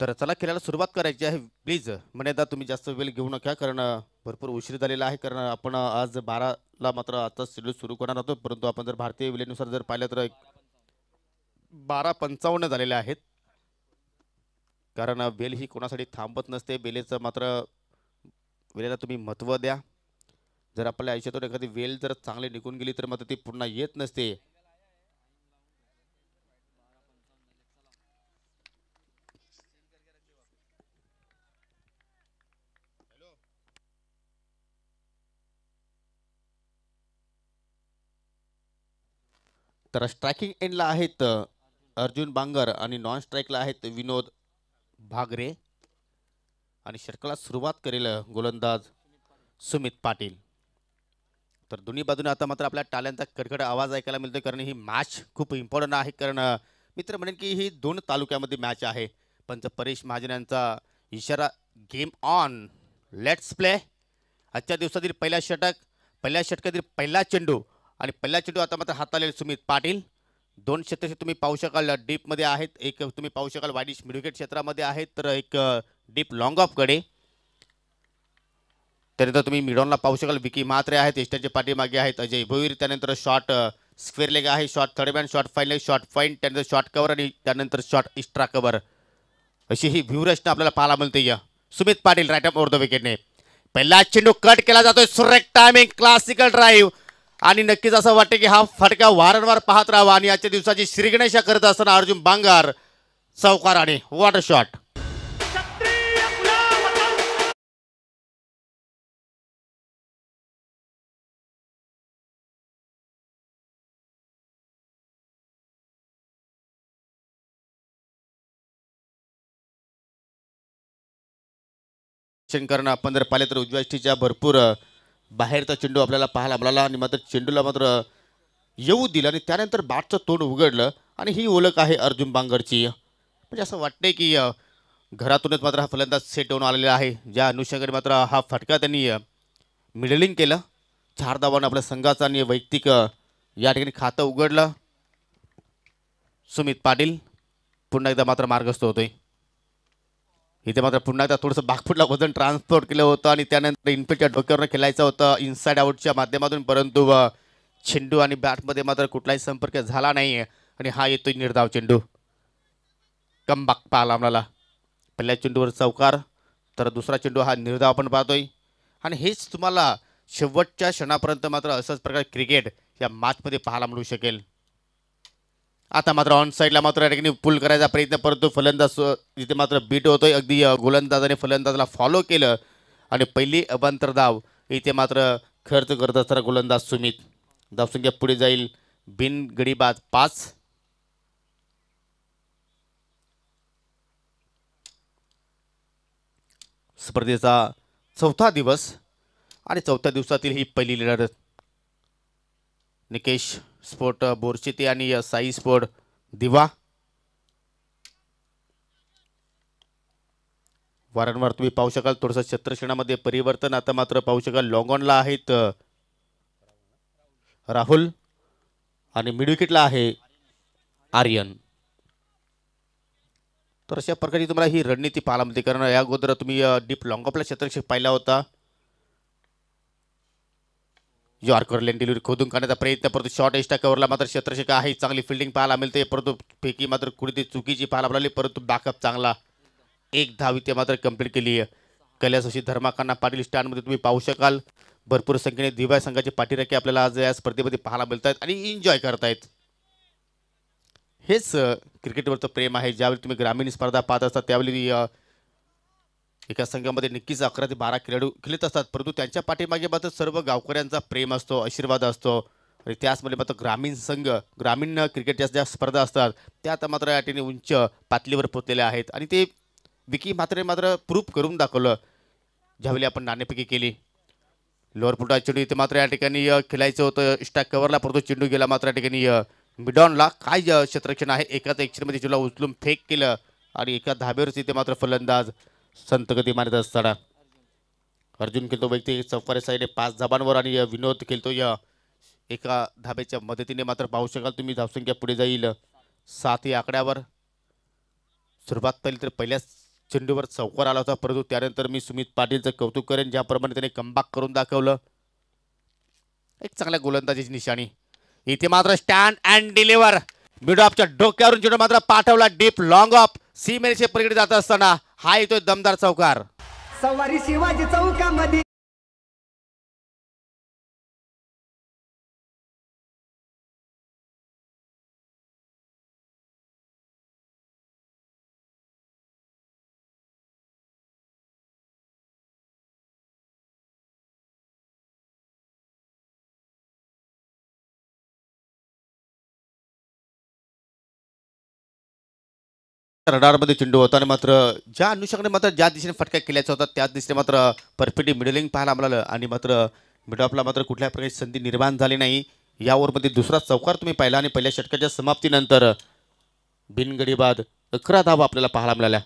तर चला खेळायला सुरुवात करायची आहे प्लीज म्हणेदा तुम्ही जास्त वेळ घेऊ नका कारण भरपूर उशीर झालेला आहे कारण आपण आज बाराला मात्र आता शेड्यूल सुरू करणार आहोत परंतु आपण जर भारतीय वेळेनुसार जर पाहिलं तर बारा पंचावन्न झालेले आहेत कारण वेल ही कोणासाठी थांबत नसते वेलेचं मात्र वेळेला तुम्ही महत्त्व द्या जर आपल्या आयुष्यातून एखादी वेल जर चांगली निघून गेली तर मात्र ती पुन्हा येत नसते तर स्ट्रायकिंग एंडला आहेत अर्जुन बांगर आणि नॉन स्ट्राईकला आहेत विनोद भागरे आणि षटकाला सुरुवात करेल गोलंदाज सुमित पाटील तर दोन्ही बाजूने आता मात्र आपल्या टाल्यांचा कडकड आवाज ऐकायला मिळतो कारण ही मॅच खूप इम्पॉर्टंट आहे कारण मित्र म्हणेन की ही दोन तालुक्यामध्ये मॅच आहे पंच परेश महाजन यांचा इशारा गेम ऑन लेट्स प्ले आजच्या दिवसातील पहिला षटक पहिल्या षटकातील पहिला चेंडू आणि पहिला चेंडू आता मात्र हातालेल सुमित पाटील दोन क्षेत्र तुम्ही पाहू शकाल डीपमध्ये आहेत एक तुम्ही पाहू शकाल वाडीश मिडविकेट क्षेत्रामध्ये आहेत तर एक डीप लॉंग ऑफकडे त्यानंतर तुम्ही मिडॉनला पाहू शकाल विकी मात्रे आहेत पाटी पाठीमागे आहेत अजय भोईर त्यानंतर शॉर्ट स्क्वेअर लेग आहे shot third man short fine leg short fine त्यानंतर शॉर्ट कवर आणि त्यानंतर शॉर्ट एक्स्ट्रा कवर अशी ही रचना आपल्याला पाहायला मिळते या Sumit Patil over the विकेटने पहिला चेंडू कट केला जातोय सुरेख टायमिंग क्लासिकल ड्राईव्ह आणि नक्कीच असं वाटतं की हा फटका वारंवार पाहत राहावा आणि आजच्या दिवसाची श्रीगणेशा करत असताना अर्जुन बांगार आणि वॉटर शॉट शंकरना आपण जर पाहिले तर उज्ज्वष्टीच्या भरपूर बाहेरचा चेंडू आपल्याला पाहायला मिळाला आणि मात्र चेंडूला मात्र येऊ दिलं आणि त्यानंतर बॅटचं तोंड उघडलं आणि ही ओळख आहे अर्जुन बांगरची म्हणजे असं वाटतंय की घरातूनच मात्र हा फलंदाज सेट होऊन आलेला आहे ज्या अनुषंगाने मात्र हा फटका त्यांनी मिडलिंग केलं चार आपल्या संघाचा आणि वैयक्तिक या ठिकाणी खातं उघडलं सुमित पाटील पुन्हा एकदा मात्र मार्गस्थ होतोय इथे मात्र पुन्हा एकदा थोडंसं भागफुटला वजन ट्रान्सपोर्ट केलं होतं आणि त्यानंतर इनफिल्डच्या डोक्यावर खेळायचं होतं इनसाईड आउटच्या माध्यमातून परंतु चेंडू आणि बॅटमध्ये मात्र कुठलाही संपर्क झाला नाही आणि हा येतोय निर्धाव चेंडू कम बाग पाहला आम्हाला पहिल्या चेंडूवर चौकार तर दुसरा चेंडू हा निर्धाव आपण पाहतोय आणि हेच तुम्हाला शेवटच्या क्षणापर्यंत मात्र असंच प्रकार क्रिकेट या मॅचमध्ये पाहायला मिळू शकेल आता मात्र ऑन साईडला मात्र या ठिकाणी पुल करायचा प्रयत्न परंतु फलंदाज जिथे मात्र बीट होतोय अगदी गोलंदाजाने फलंदाजला फॉलो केलं आणि पहिली धाव इथे मात्र खर्च करत असताना गोलंदाज सुमित धावसंख्या पुढे जाईल बिन गडीबाद पाच स्पर्धेचा चौथा दिवस आणि चौथ्या दिवसातील ही पहिली लढत निकेश स्पोर्ट बोरशिती आणि साई स्पोर्ट दिवा वारंवार तुम्ही पाहू शकाल थोडस छत्रक्षणामध्ये परिवर्तन आता मात्र पाहू शकाल लॉंगॉनला ऑनला आहेत राहुल आणि मिडविकेटला आहे आर्यन तर अशा प्रकारची तुम्हाला ही रणनीती पाहायला मिळते कारण या अगोदर तुम्ही डीप लॉंगॉपला क्षेत्रक्षक पाहिला होता यॉर्कर लेन डिलिव्हरी खोदून करण्याचा प्रयत्न परंतु शॉर्ट एक्स्ट्रा कव्हरला मात्र क्षेत्रशेखा आहे चांगली फिल्डिंग पाहायला मिळते परंतु फेकी मात्र कुठे चुकीची पाहायला मिळाली परंतु बॅकअप चांगला एक धाव इथे मात्र कंप्लीट केली आहे कैलासोशी धर्माकांना पाटील स्टँडमध्ये तुम्ही पाहू शकाल भरपूर संख्येने दिव्या संघाचे पाठीराखे आपल्याला आज या स्पर्धेमध्ये पाहायला मिळत आहेत आणि एन्जॉय करतायत हेच क्रिकेटवरचं प्रेम आहे ज्यावेळी तुम्ही ग्रामीण स्पर्धा पाहत असता त्यावेळी एका संघामध्ये नक्कीच अकरा ते बारा खेळाडू खेळत असतात परंतु त्यांच्या पाठीमागे मात्र सर्व गावकऱ्यांचा प्रेम असतो आशीर्वाद असतो आणि त्याचमध्ये मात्र ग्रामीण संघ ग्रामीण क्रिकेटच्या ज्या स्पर्धा असतात त्या आता मात्र या ठिकाणी उंच पातळीवर पोचलेल्या आहेत आणि ते विकी मात्र मात्र प्रूफ करून दाखवलं ज्यावेळी आपण नाणेपैकी केली लोअर पुटा चेंडू इथे मात्र या ठिकाणी खेळायचं होतं स्टॅक कव्हरला परंतु चेंडू गेला मात्र या ठिकाणी मिडॉनला काय क्षेत्रक्षण आहे एकाच एकशेमध्ये चेंडूला उचलून फेक केलं आणि एका धाबेवरच इथे मात्र फलंदाज संत गती मानत असताना अर्जुन खेळतो व्यक्ती सफारी साईडने पाच धाबांवर आणि विनोद खेळतो या एका धाब्याच्या मदतीने मात्र पाहू शकाल तुम्ही धावसंख्या पुढे जाईल सात या आकड्यावर सुरुवात पहिली तर पहिल्याच चेंडूवर चौकार आला होता परंतु त्यानंतर मी सुमित पाटीलचं कौतुक करेन ज्याप्रमाणे त्याने कमबाक करून दाखवलं एक चांगल्या गोलंदाजीची निशाणी इथे मात्र स्टँड अँड डिलिव्हर मिड ऑफच्या डोक्यावरून चेंडू मात्र पाठवला डीप लॉंग ऑफ सीमेनेचे पलीकडे जात असताना हा येतोय दमदार चौकार सवारी शिवाजी चौकामध्ये रडारमध्ये चेंडू होता आणि मात्र ज्या अनुषंगाने मात्र ज्या दिशेने फटका केल्याचा होता त्या दिशेने मात्र परफेक्टली मिडलिंग पाहायला मिळालं आणि मात्र मिडॉपला मात्र कुठल्या प्रकारची संधी निर्माण झाली नाही या ओव्हरमध्ये दुसरा चौकार तुम्ही पाहिला आणि पहिल्या षटकाच्या समाप्तीनंतर बिनगडीबाद अकरा धावा आपल्याला पाहायला मिळाल्या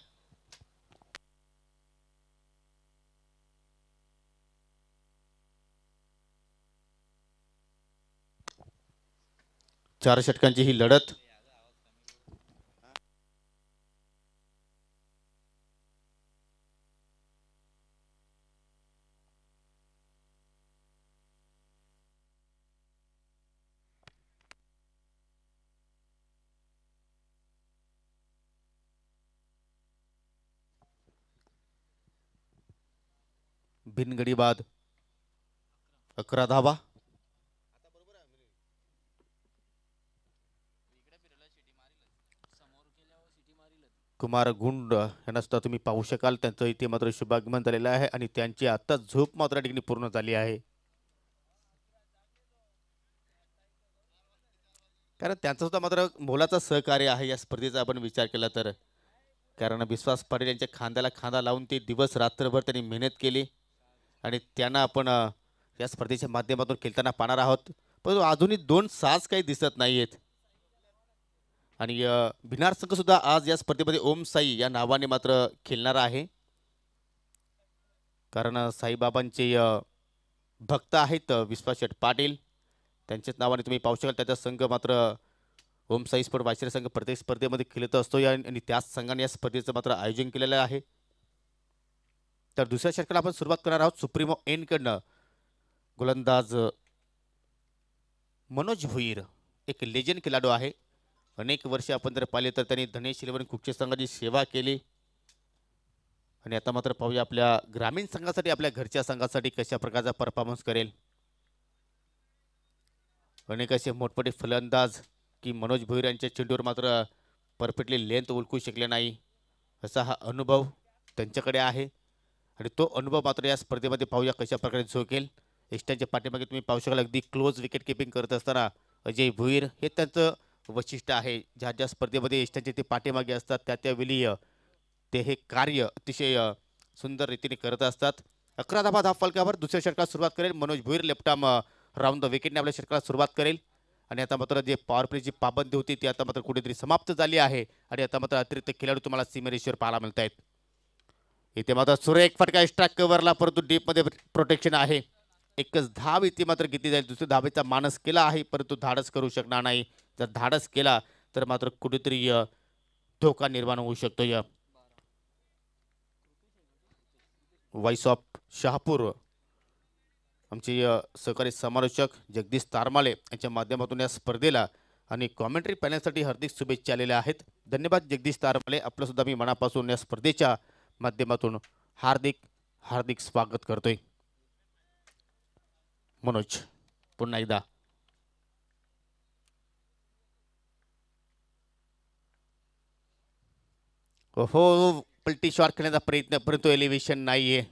चार षटकांची ही लढत भिनगडी बाद अकरा धावा कुमार गुंड यांना सुद्धा तुम्ही पाहू शकाल त्यांचं इथे मात्र शुभागमन झालेलं आहे आणि त्यांची आता झोप मात्र ठिकाणी पूर्ण झाली आहे कारण त्यांचा सुद्धा मात्र मोलाचा सहकार्य आहे या स्पर्धेचा आपण विचार केला तर कारण विश्वास पाटील यांच्या खांद्याला खांदा लावून ते दिवस रात्रभर त्यांनी मेहनत केली आणि त्यांना आपण या स्पर्धेच्या माध्यमातून खेळताना पाहणार आहोत परंतु अजूनही दोन साज काही दिसत नाही आहेत आणि भिनार संघसुद्धा आज या स्पर्धेमध्ये ओम साई या नावाने मात्र खेळणार आहे कारण साईबाबांचे भक्त आहेत विश्वास शेठ पाटील त्यांच्याच नावाने तुम्ही पाहू शकाल त्याचा संघ मात्र ओम साई स्पोर्ट वाशिर संघ प्रत्येक स्पर्धेमध्ये खेळत असतो या आणि त्याच संघाने या स्पर्धेचं मात्र आयोजन केलेलं आहे तर दुसऱ्या षटकाला आपण सुरुवात करणार आहोत सुप्रीमो एनकडनं गोलंदाज मनोज भुईर एक लेजंड खेळाडू आहे अनेक वर्षे आपण जर पाहिले तर त्यांनी धनेश शिलवण कुकच्या संघाची सेवा केली आणि आता मात्र पाहूया आपल्या ग्रामीण संघासाठी आपल्या घरच्या संघासाठी कशा प्रकारचा परफॉर्मन्स करेल अनेक असे मोठमोठे फलंदाज की मनोज भुईर यांच्या चेंडूवर मात्र परफेक्टली लेंथ ओळखू शकले नाही असा हा अनुभव त्यांच्याकडे आहे आणि तो अनुभव मात्र या स्पर्धेमध्ये पाहूया कशा प्रकारे झोकेल इष्टांच्या पाठीमागे तुम्ही पाहू शकाल अगदी क्लोज विकेट किपिंग करत असताना अजय भुईर हे त्यांचं वैशिष्ट्य आहे ज्या ज्या स्पर्धेमध्ये इष्टांचे ते पाठीमागे असतात त्या त्यावेळी ते हे कार्य अतिशय सुंदर रीतीने करत असतात अकरा धाबा धाब फलकावर दुसऱ्या षटकात सुरुवात करेल Manoj Bhoir left arm round the विकेटने आपल्या षटकाला सुरुवात करेल आणि आता मात्र जे पॉवर प्लेची पाबंदी होती ती आता मात्र कुठेतरी समाप्त झाली आहे आणि आता मात्र अतिरिक्त खेळाडू तुम्हाला सीमेरेश्वर पाहायला मिळत आहेत इथे मात्र एक फटका एक्स्ट्रा कव्हरला परंतु डीपमध्ये प्रोटेक्शन आहे एकच धाव इथे मात्र किती जाईल दुसऱ्या धावेचा मानस केला आहे परंतु धाडस करू शकणार नाही जर धाडस केला तर मात्र कुठेतरी धोका निर्माण होऊ शकतो या व्हॉइस ऑफ शहापूर आमचे सहकारी समालोचक जगदीश तारमाले यांच्या माध्यमातून या स्पर्धेला आणि कॉमेंट्री पॅनलसाठी हार्दिक शुभेच्छा आलेल्या आहेत धन्यवाद जगदीश तारमाले आपलंसुद्धा मी मनापासून या स्पर्धेच्या माध्यमातून हार्दिक हार्दिक स्वागत करतोय मनोज पुन्हा एकदा हो पलटी शॉर्ट खेळण्याचा प्रयत्न परंतु एलिव्हेशन नाहीये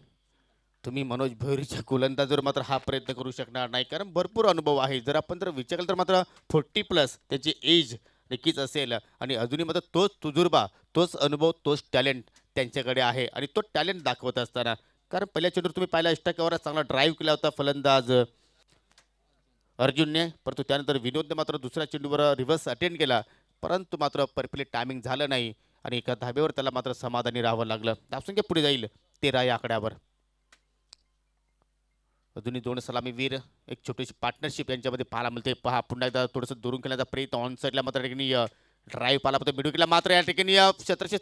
तुम्ही मनोज भैरीच्या गोलंदाजवर मात्र हा प्रयत्न करू शकणार नाही कारण भरपूर अनुभव आहे जर आपण जर विचार केला तर मात्र फोर्टी प्लस त्याची एज नक्कीच असेल आणि अजूनही मात्र तोच तुजुर्बा तोच अनुभव तोच टॅलेंट त्यांच्याकडे आहे आणि तो टॅलेंट दाखवत असताना कारण पहिल्या चेंडूवर तुम्ही पाहिला इष्टाकावर चांगला ड्राईव्ह केला होता फलंदाज अर्जुनने परंतु त्यानंतर विनोदने मात्र दुसऱ्या चेंडूवर रिव्हर्स अटेंड केला परंतु मात्र परफेक्ट टायमिंग झालं नाही आणि एका धाब्यावर त्याला मात्र समाधानी राहावं लागलं धावसंख्या पुढे जाईल तेरा या आकड्यावर अजूनही दोन सलामीवीर एक छोटीशी पार्टनरशिप यांच्यामध्ये पाहायला मिळते पहा पुन्हा एकदा थोडंसं दुरून खेळण्याचा प्रयत्न ऑन साईडला मात्र ड्राईव्ह पाला होता केला मात्र या ठिकाणी या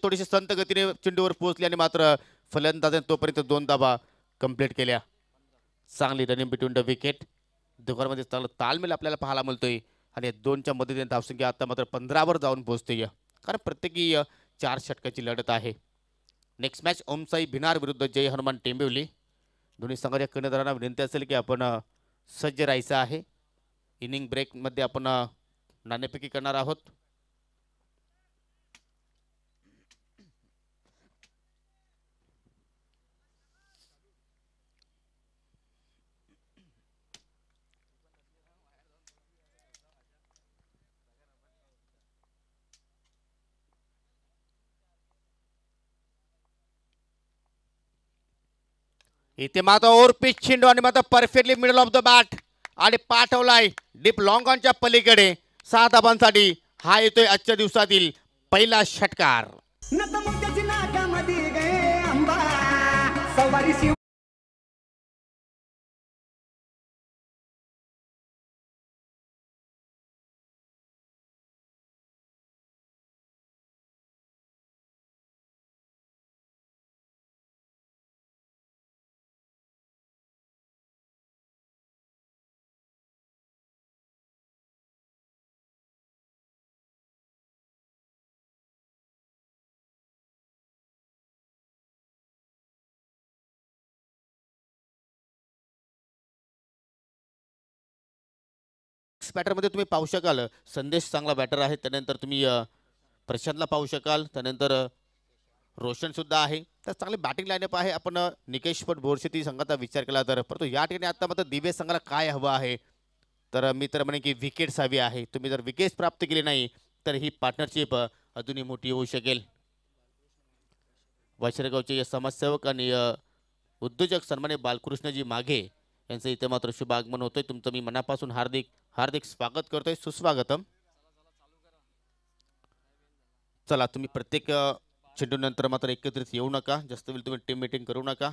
थोडीशी संत गतीने चेंडूवर पोहोचली आणि मात्र फलंदाजाने तोपर्यंत दोन दाबा कंप्लीट केल्या चांगली रनिंग बिटवीन द विकेट दोघांमध्ये चांगलं तालमेल आपल्याला पाहायला मिळतोय आणि दोनच्या मदतीने धावसंख्या आता मात्र पंधरावर जाऊन पोहोचते कारण प्रत्येकी चार षटकाची लढत आहे नेक्स्ट मॅच ओमसाई भिनार विरुद्ध जय हनुमान टेंबिवली दोन्ही संघाच्या कर्णधारांना विनंती असेल की आपण सज्ज राहायचं आहे इनिंग ब्रेकमध्ये आपण नाणेपैकी करणार आहोत इथे मात्र ओर पिच छिंडो आणि मात्र perfectly middle of the bat आणि पाठवलाय डीप लॉंगॉनच्या पलीकडे सहा धाबांसाठी हा येतोय आजच्या दिवसातील पहिला षटकार बॅटरमध्ये तुम्ही पाहू शकाल संदेश चांगला बॅटर आहे त्यानंतर तुम्ही प्रशांतला पाहू शकाल त्यानंतर रोशनसुद्धा आहे तर चांगली बॅटिंग लाईनअप आहे आपण निकेश भोरशे बोरशेती संघाचा विचार केला तर परंतु या ठिकाणी आता मात्र दिव्य संघाला काय हवं आहे तर मी तर म्हणेन की विकेट्स हवी आहे तुम्ही जर विकेट्स प्राप्त केली नाही तर ही पार्टनरशिप अजूनही मोठी होऊ शकेल वाशरगावचे समाजसेवक आणि उद्योजक सन्माने बालकृष्णजी माघे यांचं इथे मात्र शुभ आगमन होतोय तुमचं मी मनापासून हार्दिक हार्दिक स्वागत करतोय सुस्वागतम चला तुम्ही प्रत्येक नंतर मात्र एकत्रित येऊ नका जास्त वेळ तुम्ही टीम मिटिंग करू नका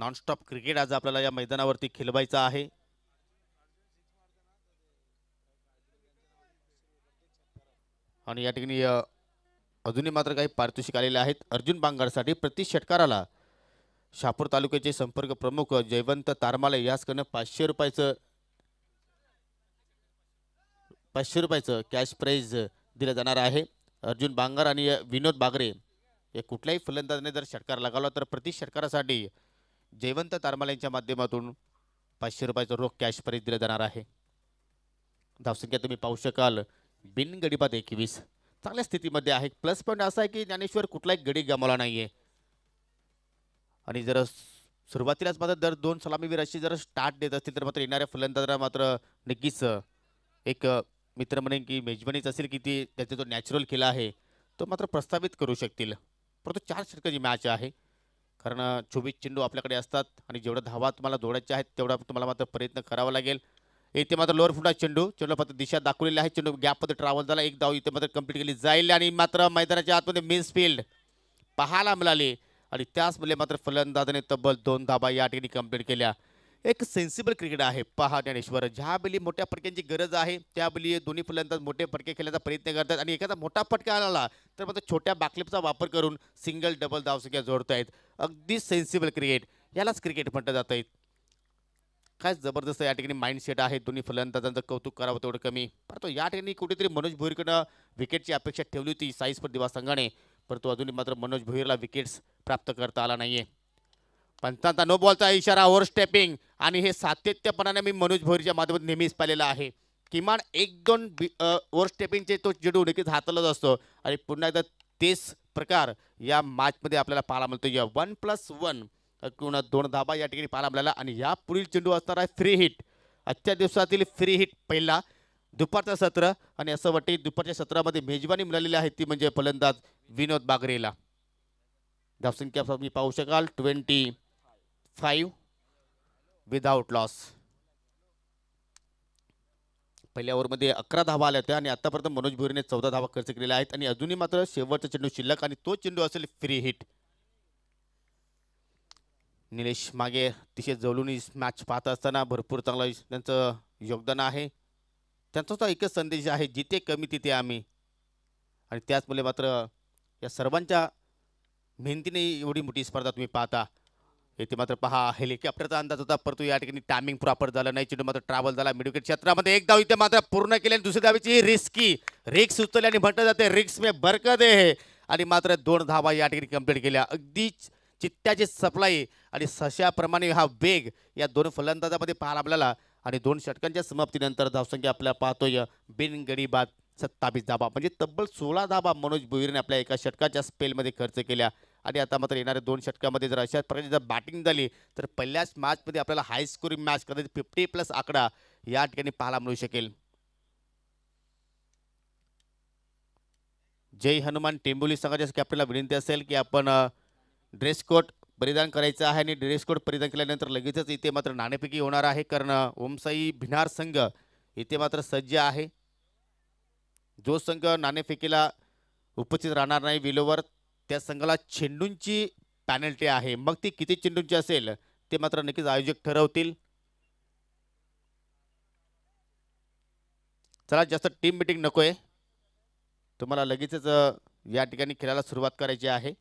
नॉनस्टॉप क्रिकेट आज आपल्याला या मैदानावरती खेळवायचा आहे आणि या ठिकाणी अजूनही मात्र काही पारितोषिक आलेले आहेत अर्जुन बांगारसाठी प्रति षटकाराला शापूर तालुक्याचे संपर्क प्रमुख जयवंत तारमाले यासकडनं पाचशे रुपयाचं पाचशे रुपयाचं कॅश प्राईज दिलं जाणार आहे अर्जुन बांगर आणि विनोद बागरे या कुठल्याही फलंदाजाने जर षटकार लगावला तर प्रति षटकारासाठी जयवंत तारमाले यांच्या माध्यमातून पाचशे रुपयाचं रोख कॅश प्राईज दिलं जाणार आहे धावसंख्या तुम्ही पाहू शकाल बिनगडीपात एकवीस चांगल्या स्थितीमध्ये आहे प्लस पॉईंट असा आहे की ज्ञानेश्वर कुठलाही गडी गमावला नाही आहे आणि जर सुरुवातीलाच मात्र दर दोन सलामीवीराशी जर स्टार्ट देत असतील तर मात्र येणाऱ्या फलंदाजांना मात्र नक्कीच एक मित्र म्हणेन की मेजबानीच असेल की ती त्याचा जो नॅचरल खेळा आहे तो मात्र प्रस्तावित करू शकतील परंतु चार षटकाची मॅच आहे कारण चोवीस चेंडू आपल्याकडे असतात आणि जेवढा धावा तुम्हाला जोडायचे आहेत तेवढा तुम्हाला मात्र प्रयत्न करावा लागेल इथे मात्र लोअर फुटा चेंडू चेंडू फक्त दिशा दाखवलेली आहे चेंडू गॅपमध्ये ट्रॅव्हल झाला एक धाव इथे मात्र कंप्लीट केली जाईल आणि मात्र मैदानाच्या आतमध्ये मेन्स फील्ड पाहायला मिळाली आणि मुले मात्र फलंदाजाने तब्बल दोन धाबा या ठिकाणी कंप्लीट केल्या एक सेन्सिबल क्रिकेट आहे पहा ज्ञानेश्वर ज्या मोठ्या फटक्यांची गरज आहे त्या बिली दोन्ही फलंदाज मोठे फटके खेळण्याचा प्रयत्न करतात आणि एखादा मोठा फटका आला तर मात्र छोट्या बाकलेपचा वापर करून सिंगल डबल धावसंख्या जोडत आहेत अगदी सेन्सिबल क्रिकेट यालाच क्रिकेट म्हटलं जात आहेत काय जबरदस्त या ठिकाणी माइंडसेट आहे दोन्ही फलंदाजांचं कौतुक करावं तेवढं कमी परंतु या ठिकाणी कुठेतरी मनोज भोईरकडनं विकेटची अपेक्षा ठेवली होती पर दिवा संघाने परंतु अजूनही मात्र मनोज भोईरला विकेट्स प्राप्त करता आला नाहीये पंचांचा नो बॉलचा इशारा ओव्हर स्टेपिंग आणि हे सातत्यपणाने मी मनोज भोईरच्या माध्यमातून नेहमीच पाहिलेला आहे किमान एक दोन ओव्हर स्टेपिंगचे तो चेडू नक्कीच हातलाच असतो आणि पुन्हा एकदा तेच प्रकार या मॅचमध्ये आपल्याला पाहायला मिळतो या वन प्लस वन किंवा दोन धाबा या ठिकाणी पाहायला मिळाला आणि या पुढील चेंडू असणार आहे फ्री हिट आजच्या दिवसातील फ्री हिट पहिला दुपारचं सत्र आणि असं वाटते दुपारच्या सत्रामध्ये मेजवानी मिळालेली आहे ती म्हणजे फलंदाज विनोद बागरेला धावसंख्या तुम्ही पाहू शकाल ट्वेंटी फाईव्ह विदाऊट लॉस पहिल्या ओव्हरमध्ये अकरा धावा आल्या होत्या आणि आतापर्यंत मनोज भोरीने चौदा धावा खर्च केलेल्या आहेत आणि अजूनही मात्र शेवटचा चेंडू शिल्लक आणि तो चेंडू असेल फ्री हिट निलेश मागे अतिशय जवळून मॅच पाहत असताना भरपूर चांगलं त्यांचं योगदान आहे त्यांचा तो एकच संदेश आहे जिथे कमी तिथे आम्ही आणि त्याचमुळे मात्र या सर्वांच्या मेहनतीने एवढी मोठी स्पर्धा तुम्ही पाहता येथे मात्र पहा हेलिकॉप्टरचा अंदाज होता परंतु या ठिकाणी टायमिंग प्रॉपर झालं नाही चिडू मात्र ट्रॅव्हल झाला मिडिकेट क्षेत्रामध्ये एक धाव इथे मात्र पूर्ण केले आणि दुसऱ्या धावीची रिस्की रिक्स उचलली आणि म्हटलं जाते रिक्स मे बरकत आहे आणि मात्र दोन धावा या ठिकाणी कम्प्लीट केल्या अगदी चित्त्याची सप्लाय आणि सशाप्रमाणे हा वेग या दोन फलंदाजामध्ये पाहायला आपल्याला आणि दोन षटकांच्या समाप्तीनंतर धावसंख्या आपल्याला पाहतोय बिनगडी बाद सत्तावीस धाबा म्हणजे तब्बल सोळा धाबा मनोज भुईरने आपल्या एका षटकाच्या स्पेलमध्ये खर्च केल्या आणि आता मात्र येणाऱ्या दोन षटकामध्ये जर अशाच प्रकारची जर बॅटिंग झाली तर पहिल्याच मॅचमध्ये आपल्याला हायस्कोरिंग मॅच कदाचित फिफ्टी प्लस आकडा या ठिकाणी पाहायला मिळू शकेल जय हनुमान टेंबोली संघाच्या कॅप्टनला विनंती असेल की आपण ड्रेस कोड परिधान करायचं आहे आणि ड्रेस कोड परिधान केल्यानंतर लगेचच इथे मात्र नाणेफेकी होणार आहे कारण ओमसाई भिनार संघ इथे मात्र सज्ज आहे जो संघ नाणेफेकीला उपस्थित राहणार नाही विलोवर त्या संघाला चेंडूंची पॅनल्टी आहे मग ती किती चेंडूंची असेल ते मात्र नक्कीच आयोजक ठरवतील चला जास्त टीम मिटिंग नको आहे तुम्हाला लगेचच या ठिकाणी खेळायला सुरुवात करायची आहे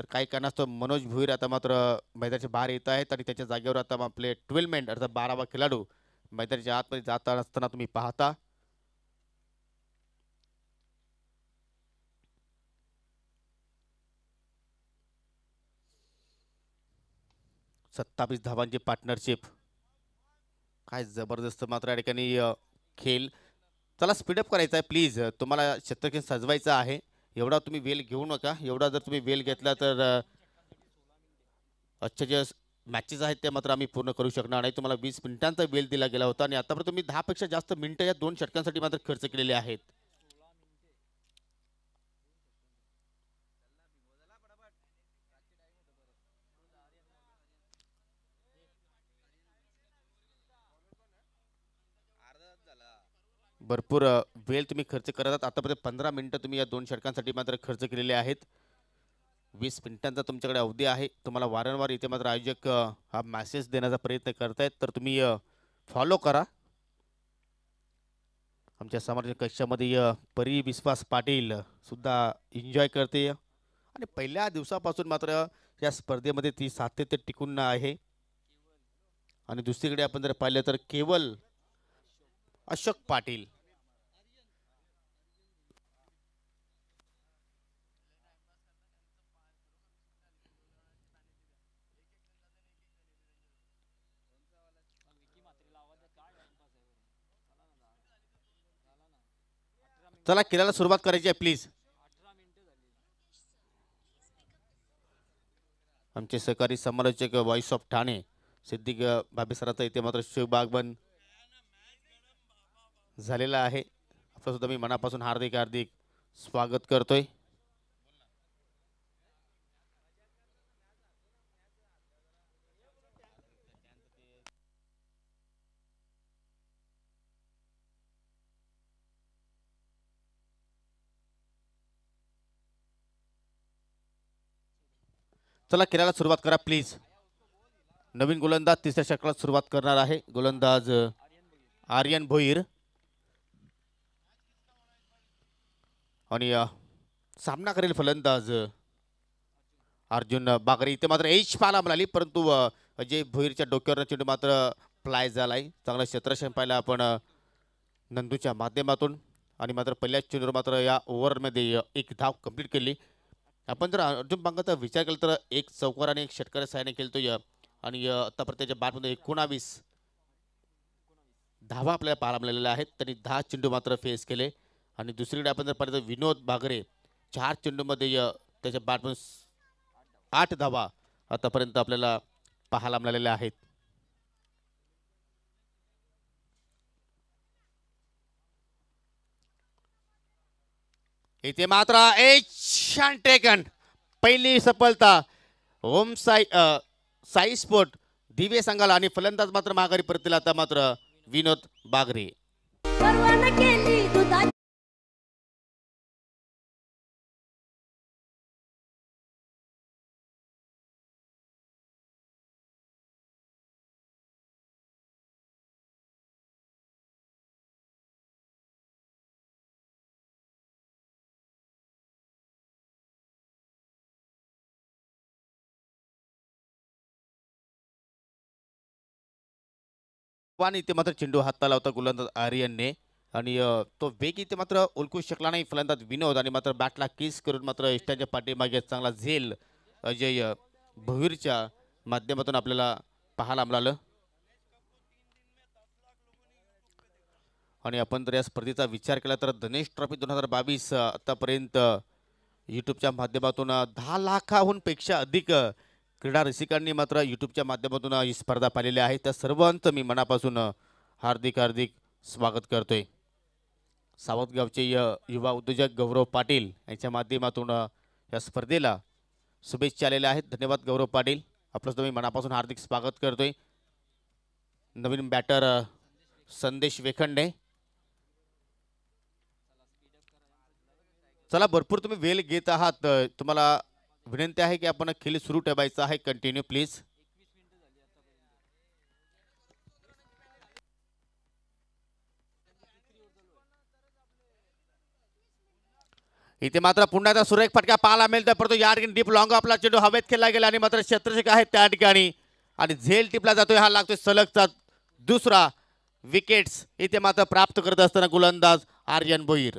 तर काही कारणास्तव मनोज भुईर आता मात्र मैदानाच्या बाहेर येत आहेत आणि त्याच्या जागेवर आता आपले मेंट अर्थात बारावा खेळाडू मैदानाच्या आतमध्ये जात असताना तुम्ही पाहता सत्तावीस धावांची पार्टनरशिप काय जबरदस्त मात्र या ठिकाणी खेळ चला स्पीडअप करायचा आहे प्लीज तुम्हाला शतक सजवायचं आहे एवढा तुम्ही वेल घेऊ नका एवढा जर तुम्ही वेल घेतला तर आजच्या जे मॅचेस आहेत ते मात्र आम्ही पूर्ण करू शकणार नाही तुम्हाला वीस मिनिटांचा वेल दिला गेला होता आणि आतापर्यंत तुम्ही दहापेक्षा जास्त मिनिटं या दोन षटकांसाठी मात्र खर्च केलेले आहेत भरपूर वेळ तुम्ही खर्च करत आहात आतापर्यंत पंधरा मिनटं तुम्ही या दोन षटकांसाठी मात्र खर्च केलेले आहेत वीस मिनिटांचा तुमच्याकडे अवधी आहे तुम्हाला वारंवार इथे मात्र आयोजक हा मॅसेज देण्याचा प्रयत्न करतायत तर तुम्ही फॉलो करा आमच्या समोरच्या कक्षामध्ये परी विश्वास पाटील सुद्धा एन्जॉय करते आणि पहिल्या दिवसापासून मात्र या स्पर्धेमध्ये ती सातत्य टिकून आहे आणि दुसरीकडे आपण जर पाहिलं तर केवल अशोक पाटील चला खेळायला सुरुवात करायची आहे प्लीज आमचे सहकारी समालोचक व्हॉइस ऑफ ठाणे सिद्धिक बाबीसराचा इथे मात्र शिवबागबन झालेला आहे आपलं सुद्धा मी मनापासून हार्दिक हार्दिक स्वागत करतोय चला किराला सुरुवात करा प्लीज नवीन गोलंदाज तिसऱ्या षटकाला सुरुवात करणार आहे गोलंदाज आर्यन भोईर आणि सामना करेल फलंदाज अर्जुन बागरे इथे मात्र एच पाहायला मिळाली परंतु अजय भोईरच्या डोक्यावर चेंडू मात्र प्लाय झालाय आहे चांगला क्षेत्रक्षण पाहिला आपण नंदूच्या माध्यमातून आणि मात्र पहिल्याच चेंडूवर मात्र या ओव्हरमध्ये एक धाव कंप्लीट केली आपण जर अर्जुन पांगाचा विचार केला तर एक चौकार आणि एक षटकार सहाय्याने तो या आणि आतापर्यंत त्याच्या बादमध्ये एकोणावीस धावा आपल्याला पाहायला मिळालेल्या आहेत त्यांनी दहा चेंडू मात्र फेस केले आणि दुसरीकडे आपण जर पाहिलं तर विनोद बागरे चार चेंडूमध्ये त्याच्या बादमधून आठ धावा आतापर्यंत आपल्याला पाहायला मिळालेल्या आहेत इथे मात्र अँड टेकन पहिली सफलता ओम साई साई स्पोर्ट दिवे संघाला आणि फलंदाज मात्र माघारी परतील आता मात्र विनोद बागरे पण इथे मात्र चेंडू हात लावता होता गोलंदाज आर्यनने आणि तो वेग इथे मात्र ओळखू शकला नाही फलंदाज विनोद आणि मात्र बॅटला किस करून मात्र इष्टांच्या पाठीमागे चांगला झेल अजय भवीरच्या माध्यमातून आपल्याला पाहायला मिळालं आणि आपण जर या स्पर्धेचा विचार केला तर धनेश ट्रॉफी दोन हजार बावीस आतापर्यंत यूट्यूबच्या माध्यमातून दहा लाखाहून पेक्षा अधिक क्रीडा रसिकांनी मात्र यूट्यूबच्या माध्यमातून ही स्पर्धा पाहिलेली आहे त्या सर्वांचं मी मनापासून हार्दिक हार्दिक स्वागत करतोय सावधगावचे युवा उद्योजक गौरव पाटील यांच्या माध्यमातून या स्पर्धेला शुभेच्छा आलेल्या आहेत धन्यवाद गौरव पाटील आपलं सुद्धा मी मनापासून हार्दिक स्वागत करतोय नवीन बॅटर संदेश वेखंडे चला भरपूर तुम्ही वेल घेत आहात तुम्हाला विनंती आहे की आपण खेळ सुरू ठेवायचा आहे कंटिन्यू प्लीज इथे मात्र पुन्हा एकदा सुरेख फटका पाहायला मिळतो परंतु या ठिकाणी डीप लॉंग आपला चेंडू हवेत खेळला गेला आणि मात्र क्षेत्रशेक आहे त्या ठिकाणी आणि झेल टिपला जातोय हा लागतोय सलगचा दुसरा विकेट्स इथे मात्र प्राप्त करत असताना गोलंदाज आर्यन भोईर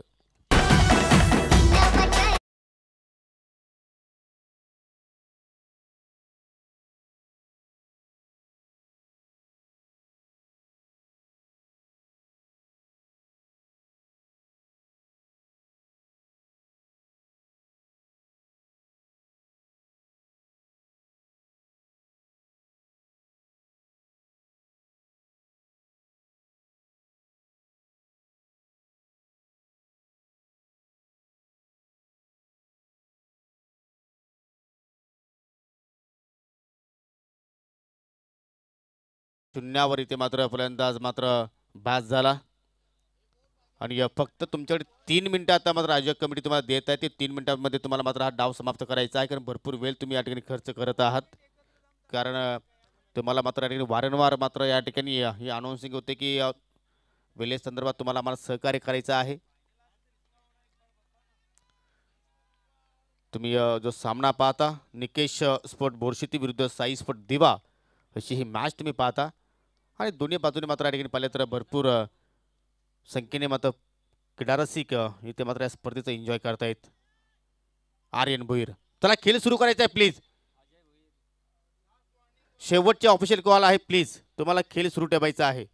शून्यावर इथे मात्र फलंदाज मात्र बाद झाला आणि फक्त तुमच्याकडे तीन मिनटं आता मात्र आयोजक कमिटी तुम्हाला देत आहे ते तीन मिनिटांमध्ये तुम्हाला मात्र हा डाव समाप्त करायचा आहे कारण भरपूर वेळ तुम्ही या ठिकाणी खर्च करत आहात कारण तुम्हाला मात्र या ठिकाणी वारंवार मात्र या ठिकाणी ही अनाऊन्सिंग होते की संदर्भात तुम्हाला आम्हाला सहकार्य करायचं आहे तुम्ही जो सामना पाहता निकेश स्फोट बोरशिती विरुद्ध साई स्फोट दिवा अशी ही मॅच तुम्ही पाहता आणि दोन्ही बाजूने मात्र या ठिकाणी पाहिले तर भरपूर संख्येने मात्र किडारसिक इथे मात्र या स्पर्धेचा एन्जॉय करतायत आर्यन भुईर चला खेळ सुरू करायचा आहे प्लीज शेवटचे ऑफिशियल कॉल आहे प्लीज तुम्हाला खेळ सुरू ठेवायचा आहे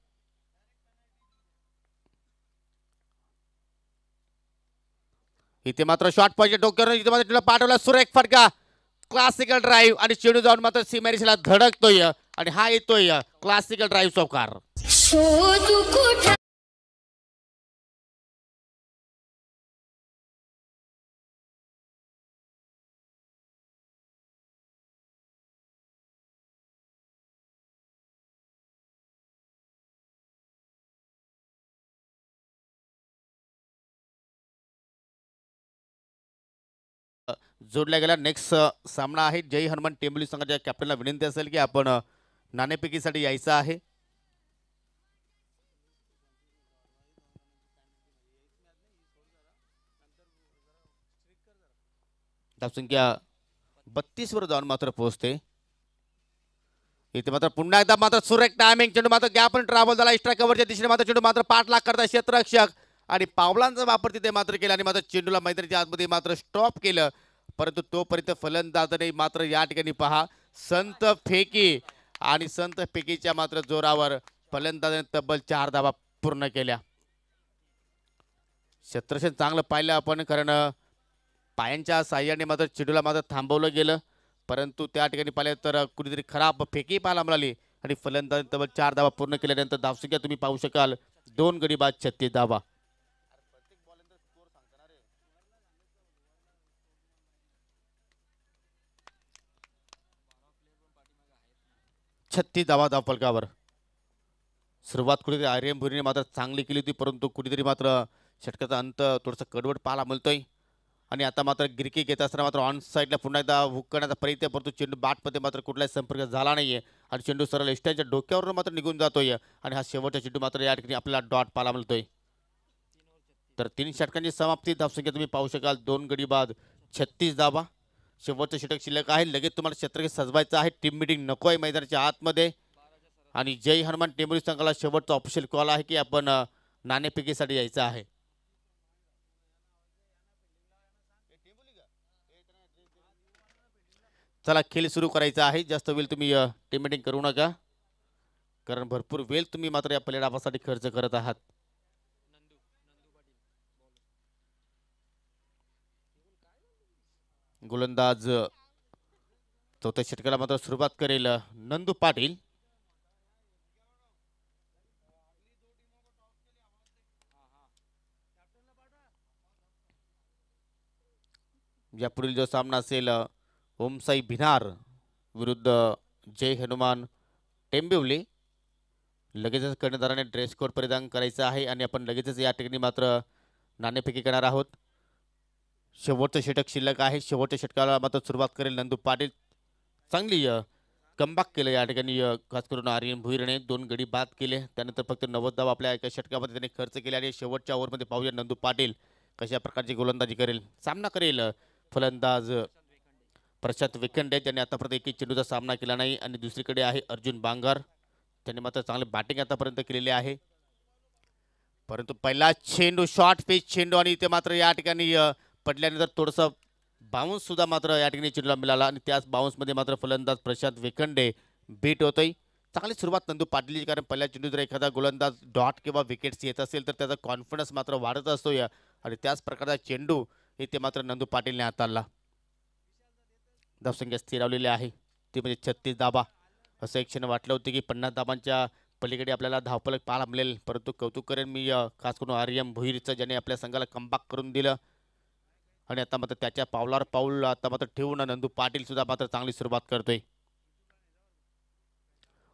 इथे मात्र शॉर्ट पाहिजे डोक्यावर इथे मात्र पाठवला सुरेख फटका क्लासिकल ड्राईव्ह आणि चेडू जाऊन मात्र सीमेरिशला धडकतोय आणि हा येतोय क्लासिकल ड्राईव्ह ऑफ कार जोडल्या जोडला नेक्स्ट सामना आहे जय हनुमान टेंबली संघाच्या कॅप्टनला विनंती असेल की आपण नाणेफेकीसाठी यायचं आहे धावसंख्या बत्तीस वर जाऊन मात्र पोहोचते इथे मात्र पुन्हा एकदा मात्र सुरेख टायमिंग चेंडू मात्र गॅप आणि ट्रॅव्हल झाला एक्स्ट्रा कव्हरच्या दिशेने मात्र चेंडू मात्र पाठ लाख करता क्षेत्ररक्षक आणि पावलांचा वापर तिथे मात्र केला आणि मात्र चेंडूला मैत्रीच्या आतमध्ये मात्र स्टॉप केलं परंतु तोपर्यंत फलंदाजाने मात्र या ठिकाणी पहा संत फेकी आणि संत पेकीच्या मात्र जोरावर फलंदाजाने तब्बल चार धाबा पूर्ण केल्या क्षेत्रक्षण चांगलं पाहिलं आपण कारण पायांच्या साह्याने मात्र चिडूला मात्र थांबवलं गेलं परंतु त्या ठिकाणी पाहिलं तर कुणीतरी खराब फेकी पाहायला मिळाली आणि फलंदाजाने तब्बल चार धाबा पूर्ण केल्यानंतर धावसंख्या तुम्ही पाहू शकाल दोन गडी बाद छत्तीस धाबा छत्तीस धावा धावपलकावर सुरुवात कुठेतरी आर्यम भुरीने मात्र चांगली केली होती परंतु कुठेतरी मात्र षटकाचा अंत थोडंसं कडवट पाहायला मिळतोय आणि आता मात्र गिरकी घेत असताना मात्र ऑन साईडला पुन्हा एकदा हुक करण्याचा प्रयत्न परंतु चेंडू बाटमध्ये मात्र कुठलाही संपर्क झाला नाही आहे आणि चेंडू सरळ इष्टांच्या डोक्यावरून मात्र निघून जातोय आणि हा शेवटचा चेंडू मात्र या ठिकाणी आपल्याला डॉट पाहायला मिळतोय तर तीन षटकांची समाप्ती धावसंख्या तुम्ही पाहू शकाल दोन गडी बाद छत्तीस धावा शेवटचं षटक शिल्लक आहे लगेच तुम्हाला क्षेत्रक्षेत्र सजवायचं आहे टीम मिटिंग नको आहे मैदानाच्या आतमध्ये आणि जय हनुमान टेंबुरी संघाला शेवटचा ऑफिशियल कॉल आहे की आपण नाणेफेकीसाठी यायचं आहे चला खेळ सुरू करायचा आहे जास्त वेळ तुम्ही टीम मिटिंग करू नका कारण भरपूर वेळ तुम्ही मात्र या प्लेडापासाठी खर्च करत आहात गोलंदाज चौथ्या षटकाला मात्र सुरुवात करेल नंदू पाटील यापुढील जो सामना असेल ओमसाई भिनार विरुद्ध जय हनुमान टेंबिवली लगेचच कर्णधाराने ड्रेस कोड परिधान करायचा आहे आणि आपण लगेचच या ठिकाणी मात्र नाणेफेकी करणार आहोत शेवटचं षटक शिल्लक आहे शेवटच्या षटकाला मात्र सुरुवात करेल नंदू पाटील चांगली कमबॅक केलं या ठिकाणी खास करून आर्यन भुईरने दोन गडी बाद केले त्यानंतर फक्त नव्वद धाव आपल्या एका षटकामध्ये त्यांनी खर्च केले आणि शेवटच्या ओव्हरमध्ये पाहूया नंदू पाटील कशा प्रकारची गोलंदाजी करेल सामना करेल फलंदाज प्रशांत विखंडे त्यांनी आतापर्यंत एकही चेंडूचा सामना केला नाही आणि दुसरीकडे आहे अर्जुन बांगर त्यांनी मात्र चांगले बॅटिंग आतापर्यंत केलेली आहे परंतु पहिला चेंडू शॉर्ट पेच चेंडू आणि इथे मात्र या ठिकाणी पडल्यानंतर थोडंसं सुद्धा मात्र या ठिकाणी चिडला मिळाला आणि त्याच बाउन्समध्ये मात्र फलंदाज प्रशांत विखंडे बीट होतोय चांगली सुरुवात नंदू पाटलीची कारण पहिल्या चेंडू जर एखादा गोलंदाज डॉट किंवा विकेट्स येत असेल तर त्याचा कॉन्फिडन्स मात्र वाढत असतो या आणि त्याच प्रकारचा चेंडू इथे मात्र नंदू पाटीलने हाताळला धावसंख्या स्थिरावलेली आहे ती म्हणजे छत्तीस धाबा असं एक क्षण वाटलं होतं की पन्नास धाबांच्या पलीकडे आपल्याला धावपलक पाहायला मिळेल परंतु कौतुक करेन मी खास करून आर्यम भुईरचं ज्याने आपल्या संघाला कमबॅक करून दिलं आणि आता मात्र त्याच्या पावलावर पाऊल आता मात्र ठेवून नंदू पाटील सुद्धा मात्र चांगली सुरुवात करतोय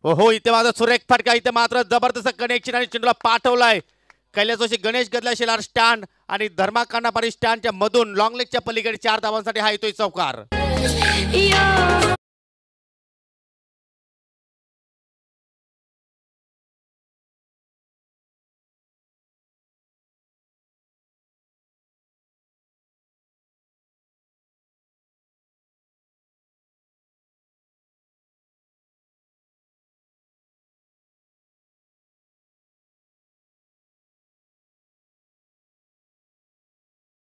हो हो इथे माझा सुरेख फटका इथे मात्र जबरदस्त कनेक्शन आणि चेंडूला पाठवलाय कैलास जोशी गणेश गदला शेलार स्टँड आणि धर्माकांना पाणी स्टँडच्या मधून लेगच्या पलीकडे चार धावांसाठी हा येतोय चौकार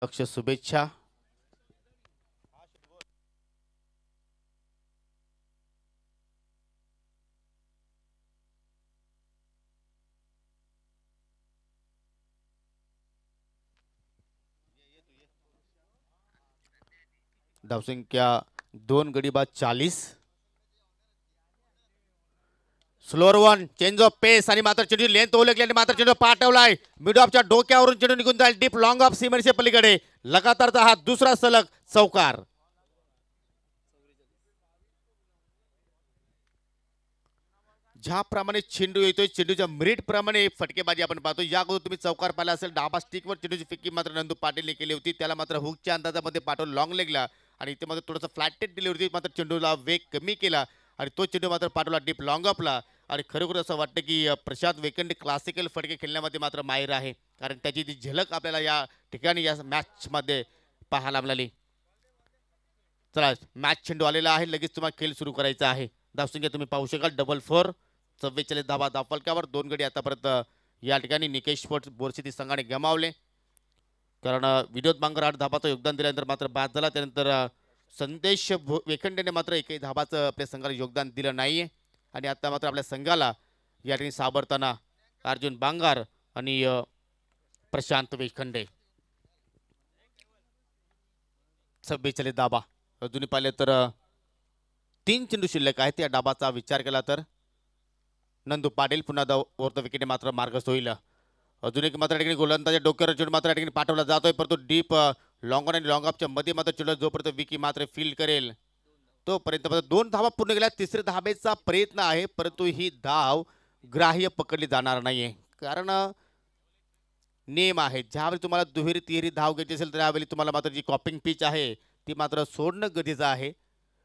अक्षय शुभेच्छा क्या दोन गडी बाद चालीस slower one change of pace आणि मात्र चेंडू लेंथ ओळखली आणि मात्र चेंडू पाठवलाय मिड ऑफच्या डोक्यावरून चेंडू निघून जाईल डीप लॉंग ऑफ सिमेंटच्या पलीकडे लगातारचा हा दुसरा सलग चौकार ज्याप्रमाणे चेंडू येतोय चेंडूच्या प्रमाणे फटकेबाजी आपण पाहतो या अगोदर तुम्ही चौकार पाहिला असेल डाबा स्टिक वर चेंडूची फिक्की मात्र नंदू पाटीलने केली होती त्याला मात्र हुकच्या अंदाजामध्ये पाठवून लॉंग लेगला आणि इथे मात्र थोडंसं फ्लॅटेड दिली होती मात्र चेंडूला वेग कमी केला आणि तो चेंडू मात्र पाठवला डीप लॉंग अपला आणि खरोखर असं वाटतं की प्रशांत वेकंडे क्लासिकल फटके खेळण्यामध्ये मात्र माहिर आहे कारण त्याची जी झलक आपल्याला या ठिकाणी या मॅचमध्ये पाहायला मिळाली चला मॅच चेंडू आलेला आहे लगेच तुम्हाला खेळ सुरू करायचा आहे धावसंख्या तुम्ही पाहू शकाल डबल फोर चव्वेचाळीस धाबा धावफलकावर दोन गडी आतापर्यंत या ठिकाणी निकेश स्पोर्ट्स ती संघाने गमावले कारण विनोद बांगर आठ धाबाचं योगदान दिल्यानंतर मात्र बाद झाला त्यानंतर संदेश वेखंडेने मात्र एकही धाबाचं आपल्या संघाला योगदान दिलं नाही आहे आणि आता मात्र आपल्या संघाला या ठिकाणी साबरताना अर्जुन बांगार आणि प्रशांत वेखंडे सव्वेचाळीस दाबा अजूनही पाहिले तर तीन चेंडू शिल्लक आहेत या डाबाचा विचार केला तर नंदू पाटील पुन्हा द विकेटने मात्र मार्ग होईल अजून एक मात्र ठिकाणी गोलंदाजा डोक्यावर चेंडू मात्र या ठिकाणी पाठवला जातोय परंतु डीप लॉंग आणि लॉंग ऑफच्या मध्ये मात्र चेंडू जोपर्यंत विकी मात्र फील करेल तोपर्यंत दोन धावा पूर्ण केल्यात तिसऱ्या धाबेचा प्रयत्न आहे परंतु ही धाव ग्राह्य पकडली जाणार नाहीये कारण नेम आहे ज्यावेळी तुम्हाला दुहेरी तिहेरी धाव घ्यायची असेल त्यावेळी तुम्हाला मात्र जी कॉपिंग पिच आहे ती मात्र सोडणं गरजेचं आहे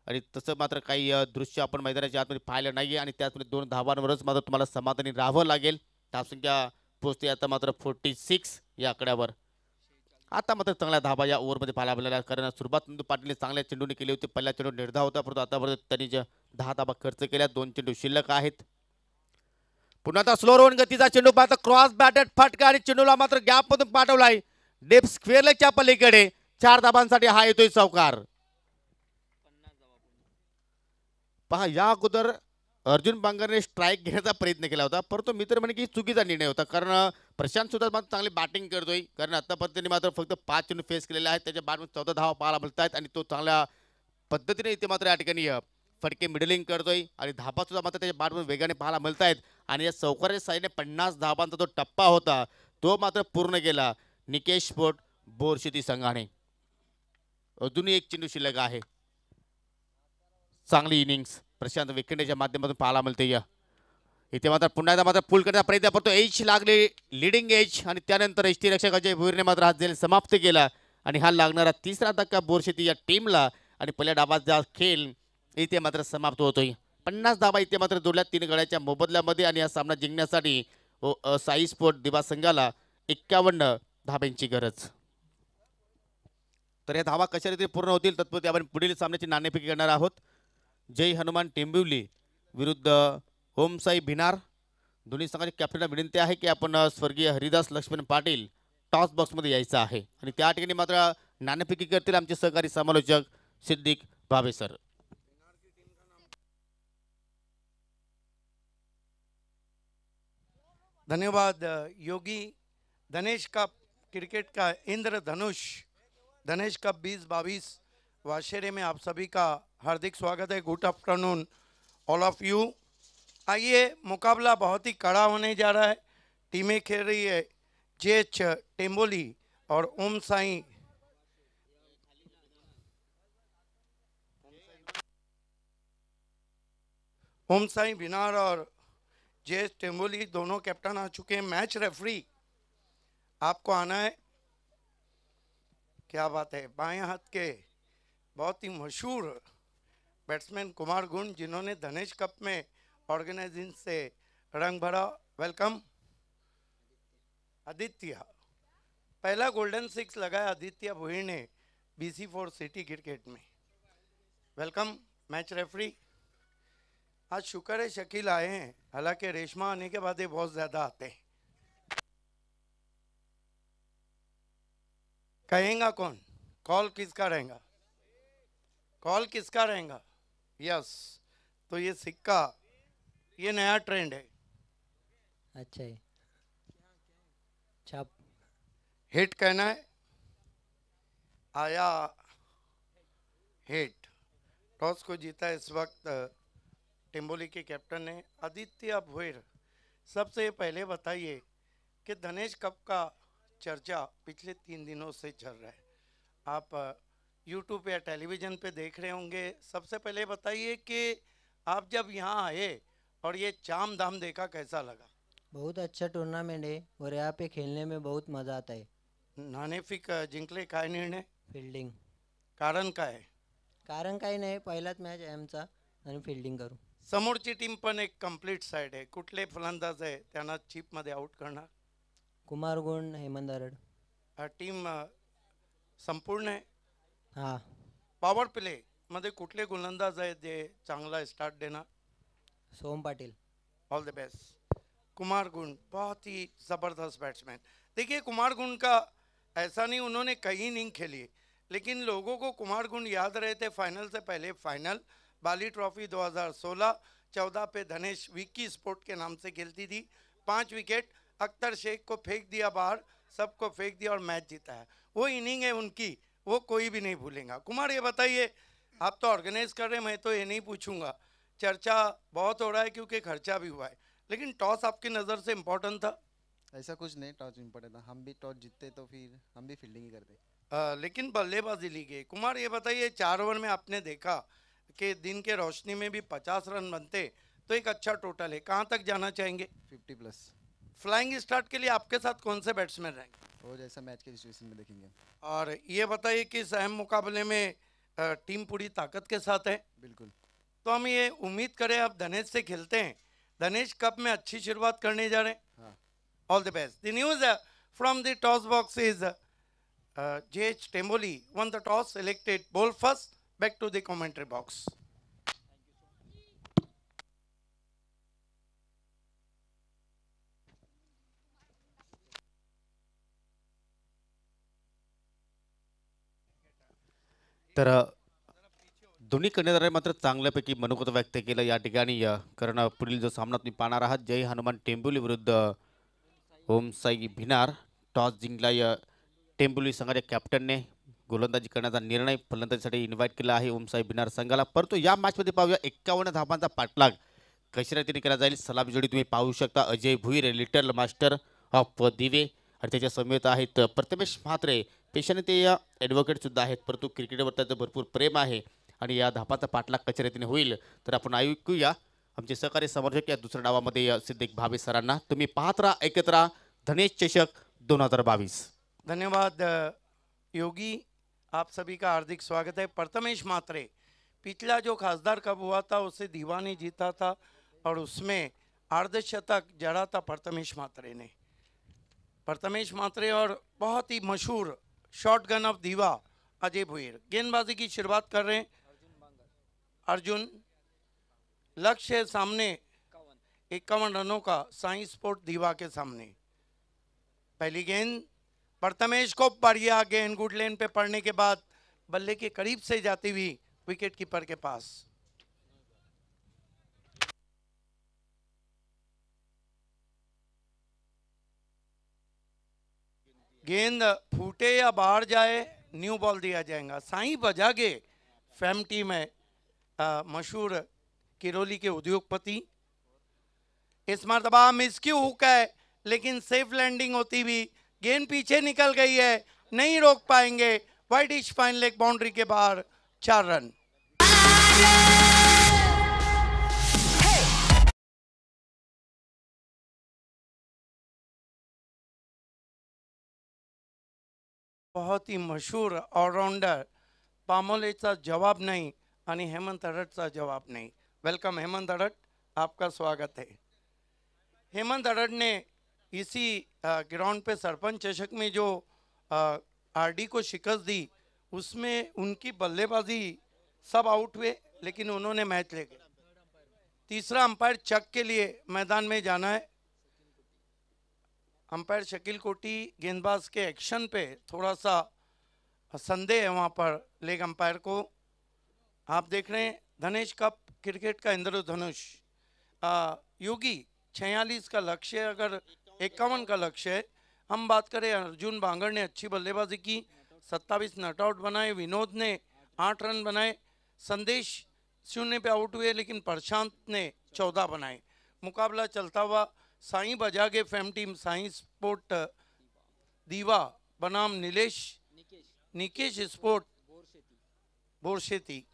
आणि तसं मात्र काही दृश्य आपण मैदानाच्या आतमध्ये पाहिलं नाही आणि त्याचमध्ये दोन धावांवरच मात्र तुम्हाला समाधानी राहावं लागेल धावसंख्या पोचते आता मात्र फोर्टी सिक्स या आकड्यावर आता मात्र चांगल्या धाबा या ओव्हरमध्ये पाहायला मिळाल्या कारण सुरुवात पाटील पाटीलने चांगल्या चेंडूने केली होती पहिला चेंडू निर्धा होता परंतु आतापर्यंत त्यांनी ज्या दहा धाबा खर्च केल्या दोन चेंडू शिल्लक आहेत पुन्हा आता स्लो रोन गतीचा चेंडू पाहता क्रॉस बॅटेड फटका आणि चेंडूला मात्र गॅपमधून पाठवला आहे डेप स्क्वेअरच्या पलीकडे चार धाबांसाठी हा येतोय सावकार पहा या अगोदर अर्जुन बांगरने स्ट्राईक घेण्याचा प्रयत्न केला होता परंतु मित्र म्हणे की चुकीचा निर्णय होता कारण प्रशांत सुद्धा मात्र चांगली बॅटिंग करतोय कारण आता पद्धतीने मात्र फक्त पाच चेंडू फेस केलेले आहेत त्याच्या बॅटमध्ये चौदा धावा पाहायला मिळत आहेत आणि तो चांगल्या पद्धतीने इथे मात्र या ठिकाणी फटके मिडलिंग करतोय आणि धाबासुद्धा सुद्धा मात्र त्याच्या बॅटमध्ये वेगाने पाहायला मिळत आहेत आणि या चौकाच्या साईने पन्नास धाबांचा जो टप्पा होता तो मात्र पूर्ण केला निकेश स्फोट बोरशेती संघाने अजूनही एक चेंडू शिल्लक आहे चांगली इनिंग्स प्रशांत विखंडेच्या माध्यमातून पाहायला मिळते या इथे मात्र पुन्हा एकदा मात्र पुल करण्याचा प्रयत्न करतो एच लागली लिडिंग एज आणि त्यानंतर एच टी रक्षकाच्या भुईरने मात्र हा समाप्त केला आणि हा लागणारा तिसरा धक्का बोरशेती या टीमला आणि पहिल्या जा खेळ इथे मात्र समाप्त होतोय पन्नास धाबा इथे मात्र जोडल्या तीन गड्याच्या मोबदल्यामध्ये आणि हा सामना जिंकण्यासाठी साई स्पोर्ट दिवा संघाला एक्कावन्न धाब्यांची गरज तर या धावा कशा रीती पूर्ण होतील तत्पूर्वी आपण पुढील सामन्याची नाणेफेकी करणार आहोत जय हनुमान टेंबिवली विरुद्ध ओम साई भिनार दोन्ही संघाची कॅप्टनला विनंती आहे की आपण स्वर्गीय हरिदास लक्ष्मण पाटील टॉस बॉक्समध्ये यायचं आहे आणि त्या ठिकाणी मात्र नाणेफिकी करतील आमचे सहकारी समालोचक सिद्दीक भावे सर धन्यवाद योगी धनेश कप क्रिकेट का इंद्र धनुष धनेश कप बीस बावीस वाशेरे में आप सभी का हार्दिक स्वागत है good afternoon all of you आइए मुकाबला बहुत ही कड़ा होने जा रहा है टीमें खेल रही है जे एच टेम्बोली और ओम साई ओम साई बिनार और जे एच टेम्बोली दोनों कैप्टन आ चुके हैं मैच रेफरी आपको आना है क्या बात है बाएं हाथ के बहुत ही मशहूर बैट्समैन कुमार गुंड जिन्होंने धनेश कप में ऑर्गेनाइजिंग से रंग भरा वेलकम आदित्य पहला गोल्डन सिक्स लगाया आदित्य भोई ने बीसी फोर सिटी क्रिकेट में वेलकम मैच रेफरी आज शुक्र है शकील आए हैं हालांकि रेशमा आने के बाद ये बहुत ज़्यादा आते हैं कहेगा कौन कॉल किसका रहेगा कॉल किसका रहेगा यस तो ये सिक्का ये नया ट्रेंड है अच्छा ही छाप हिट कहना है आया हिट टॉस को जीता इस वक्त टिम्बोली के कैप्टन ने आदित्य भोईर सबसे पहले बताइए कि धनेश कप का चर्चा पिछले तीन दिनों से चल रहा है आप यूट्यूब या टेलीविज़न पे देख रहे होंगे सबसे पहले बताइए कि आप जब यहाँ आए और ये चाम धाम देखा कैसा लगा बहुत अच्छा टूर्नामेंट है और यहाँ पे खेलने में बहुत मजा आता है फिक जिंकले काय निर्णय फील्डिंग कारण काय है कारण काही नाही पहिलाच मॅच आहे आमचा आणि फील्डिंग करू समोरची टीम पण एक कंप्लीट साईड आहे कुठले फलंदाज आहे त्यांना मध्य आउट करना कुमार गुण हेमंत आरड़ टीम संपूर्ण आहे हां पावर प्ले मध्ये कुठले गोलंदाज है जे चांगला स्टार्ट देना Som Patil all the best Kumar Gund बहुत ही ज़बरदस्त बैट्समैन देखिए कुमार गुंड का ऐसा नहीं उन्होंने कई इनिंग खेली लेकिन लोगों को कुमार गुंड याद रहे थे फाइनल से पहले फाइनल बाली ट्रॉफी 2016 हजार पे धनेश विक्की स्पोर्ट के नाम से खेलती थी पांच विकेट अख्तर शेख को फेंक दिया बाहर सबको फेंक दिया और मैच जीता है वो इनिंग है उनकी वो कोई भी नहीं भूलेगा कुमार ये बताइए आप तो ऑर्गेनाइज कर रहे हैं मैं तो ये नहीं पूछूंगा चर्चा बहुत हो रहा है क्योंकि खर्चा भी हुआ है लेकिन टॉस आपकी नज़र से इम्पोर्टेंट था ऐसा कुछ नहीं टॉस इम्पोर्टेंट था हम भी टॉस जीतते तो फिर हम भी फील्डिंग ही करते आ, लेकिन बल्लेबाजी ली गई कुमार ये बताइए चार ओवर में आपने देखा कि दिन के रोशनी में भी पचास रन बनते तो एक अच्छा टोटल है कहाँ तक जाना चाहेंगे फिफ्टी प्लस फ्लाइंग स्टार्ट के लिए आपके साथ कौन से बैट्समैन रहेंगे वो जैसा मैच के सिचुएशन में देखेंगे और ये बताइए कि इस अहम मुकाबले में टीम पूरी ताकत के साथ है बिल्कुल तो हम ये उम्मीद करें आप धनेश से खेलते हैं धनेश कप में अच्छी शुरुआत करने जा रहे हैं all the best the news from the toss box is J H Tamboli won the toss selected bowl first back to the commentary box तरह दोन्ही कर्णधाराने मात्र चांगल्यापैकी मनोगत व्यक्त केलं या ठिकाणी कारण पुढील जो सामना तुम्ही पाहणार आहात जय हनुमान टेंबुली विरुद्ध ओम साई भिनार टॉस जिंकला या टेंबुली संघाच्या कॅप्टनने गोलंदाजी करण्याचा निर्णय फलंदाजीसाठी इन्व्हाइट केला आहे ओमसाई भिनार संघाला परंतु या मॅचमध्ये पाहूया एक्कावन्न धावांचा पाठलाग कशा रीतीने केला जाईल सलामी जोडी तुम्ही पाहू शकता Ajay Bhoir little master of Diva आणि त्याच्या समेत आहेत प्रथमेश म्हात्रे पेशाने ते ॲडव्होकेटसुद्धा आहेत परंतु क्रिकेटवर त्याचं भरपूर प्रेम आहे आणि या धापा पाठलाग कशा रीतीने होईल तर आपण ऐकूया सहकारी समर्थक या दुसऱ्या मे सिद्धिक भावे सरांना तुम्हें पहात रहा ऐकत रहा धनेश चषक दोन हजार बावीस धन्यवाद योगी आप सभी का हार्दिक स्वागत है प्रथमेश मात्रे पिछला जो खासदार कब हुआ था उसे दीवानी जीता था और उसमें अर्धशतक जड़ा था प्रथमेश मात्रे ने प्रथमेश मात्रे और बहुत ही मशहूर शॉटगन ऑफ दीवा अजय भुईर गेंदबाजी की शुरुआत कर रहे हैं अर्जुन लक्ष्य सामने इक्यावन रनों का साई स्पोर्ट दीवा के सामने पहली गेंद प्रथमेश को बढ़िया गेंद गुड लेन पे पड़ने के बाद बल्ले के करीब से जाती हुई विकेट कीपर के पास गेंद फूटे या बाहर जाए न्यू बॉल दिया जाएगा साई बजागे टीम में मशहूर किरोली के उद्योगपति इस मरतबा मिसक्यू हुक है लेकिन सेफ लैंडिंग होती भी गेंद पीछे निकल गई है नहीं रोक पाएंगे वाइट इच फाइन लेग बाउंड्री के बाहर चार रन बहुत ही मशहूर ऑलराउंडर पामोले का जवाब नहीं आणि हेमंत सा जवाब नहीं वेलकम हेमंत अडट आपका स्वागत है हेमंत अडट ने इसी ग्राउंड पे सरपंच चषक में जो आरडी को शिकस्त दी उसमें उनकी बल्लेबाजी सब आउट हुए लेकिन उन्होंने मैच ले गए तीसरा अंपायर चक के लिए मैदान में जाना है अंपायर शकील कोटी गेंदबाज के एक्शन पे थोड़ा सा संदेह है वहाँ पर लेग अंपायर को आप देख रहे हैं धनेश कप क्रिकेट का इंद्रधनुष योगी छियालीस का लक्ष्य अगर इक्यावन का लक्ष्य है हम बात करें अर्जुन बांगड़ ने अच्छी बल्लेबाजी की सत्ताईस नट आउट बनाए विनोद ने आठ रन बनाए संदेश शून्य पे आउट हुए लेकिन प्रशांत ने चौदह बनाए मुकाबला चलता हुआ साई बजागे फैम टीम साई स्पोर्ट दीवा बनाम नीलेश निकेश स्पोर्ट थी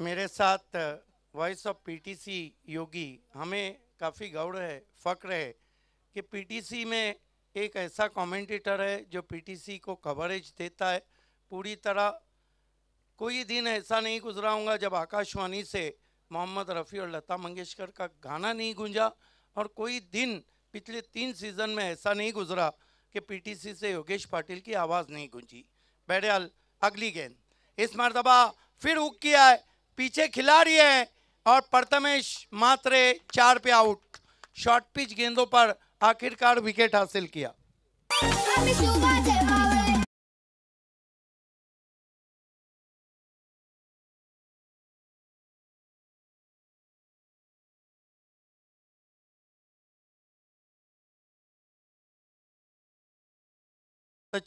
मेरे साथ वॉइस ऑफ पीटीसी योगी हमें काफ़ी गौरव है फ़क्र है कि पीटीसी में एक ऐसा कमेंटेटर है जो पीटीसी को कवरेज देता है पूरी तरह कोई दिन ऐसा नहीं गुजरा होगा जब आकाशवाणी से मोहम्मद रफ़ी और लता मंगेशकर का गाना नहीं गूंजा और कोई दिन पिछले तीन सीज़न में ऐसा नहीं गुजरा कि पीटीसी से योगेश पाटिल की आवाज़ नहीं गूंजी बहरहाल अगली गेंद इस मरतबा फिर उक किया है पीछे खिलाड़ी है और प्रथमेश मात्रे चार पे आउट शॉर्ट पिच गेंदों पर आखिरकार विकेट हासिल किया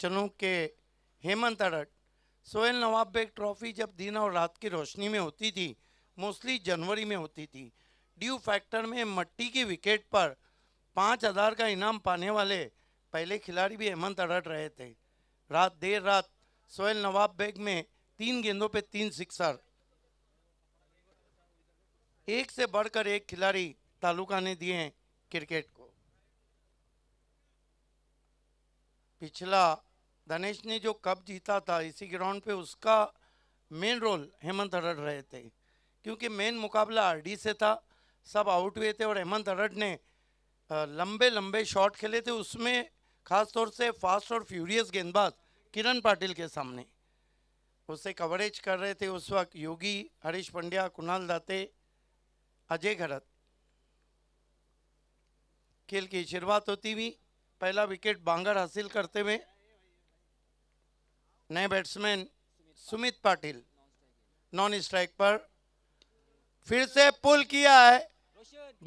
चनू के हेमंत अरट सोहेल नवाब बेग ट्रॉफी जब दिन और रात की रोशनी में होती थी मोस्टली जनवरी में होती थी ड्यू फैक्टर में मट्टी की विकेट पर पाँच हज़ार का इनाम पाने वाले पहले खिलाड़ी भी हेमंत अड़ट रहे थे रात देर रात सोहेल नवाब बेग में तीन गेंदों पर तीन सिक्सर एक से बढ़कर एक खिलाड़ी तालुका ने दिए हैं क्रिकेट को पिछला धनेश ने जो कप जीता था इसी ग्राउंड पे उसका मेन रोल हेमंत अरड रहे थे क्योंकि मेन मुकाबला आरडी से था सब आउट हुए थे और हेमंत अरड ने लंबे लंबे शॉट खेले थे उसमें खास तौर से फास्ट और फ्यूरियस गेंदबाज किरण पाटिल के सामने उसे कवरेज कर रहे थे उस वक्त योगी हरीश पंड्या कुणाल दाते अजय घरत खेल की शुरुआत होती हुई पहला विकेट बांगर हासिल करते हुए नए batsman Sumit Patil non strike पर फिर से पुल किया है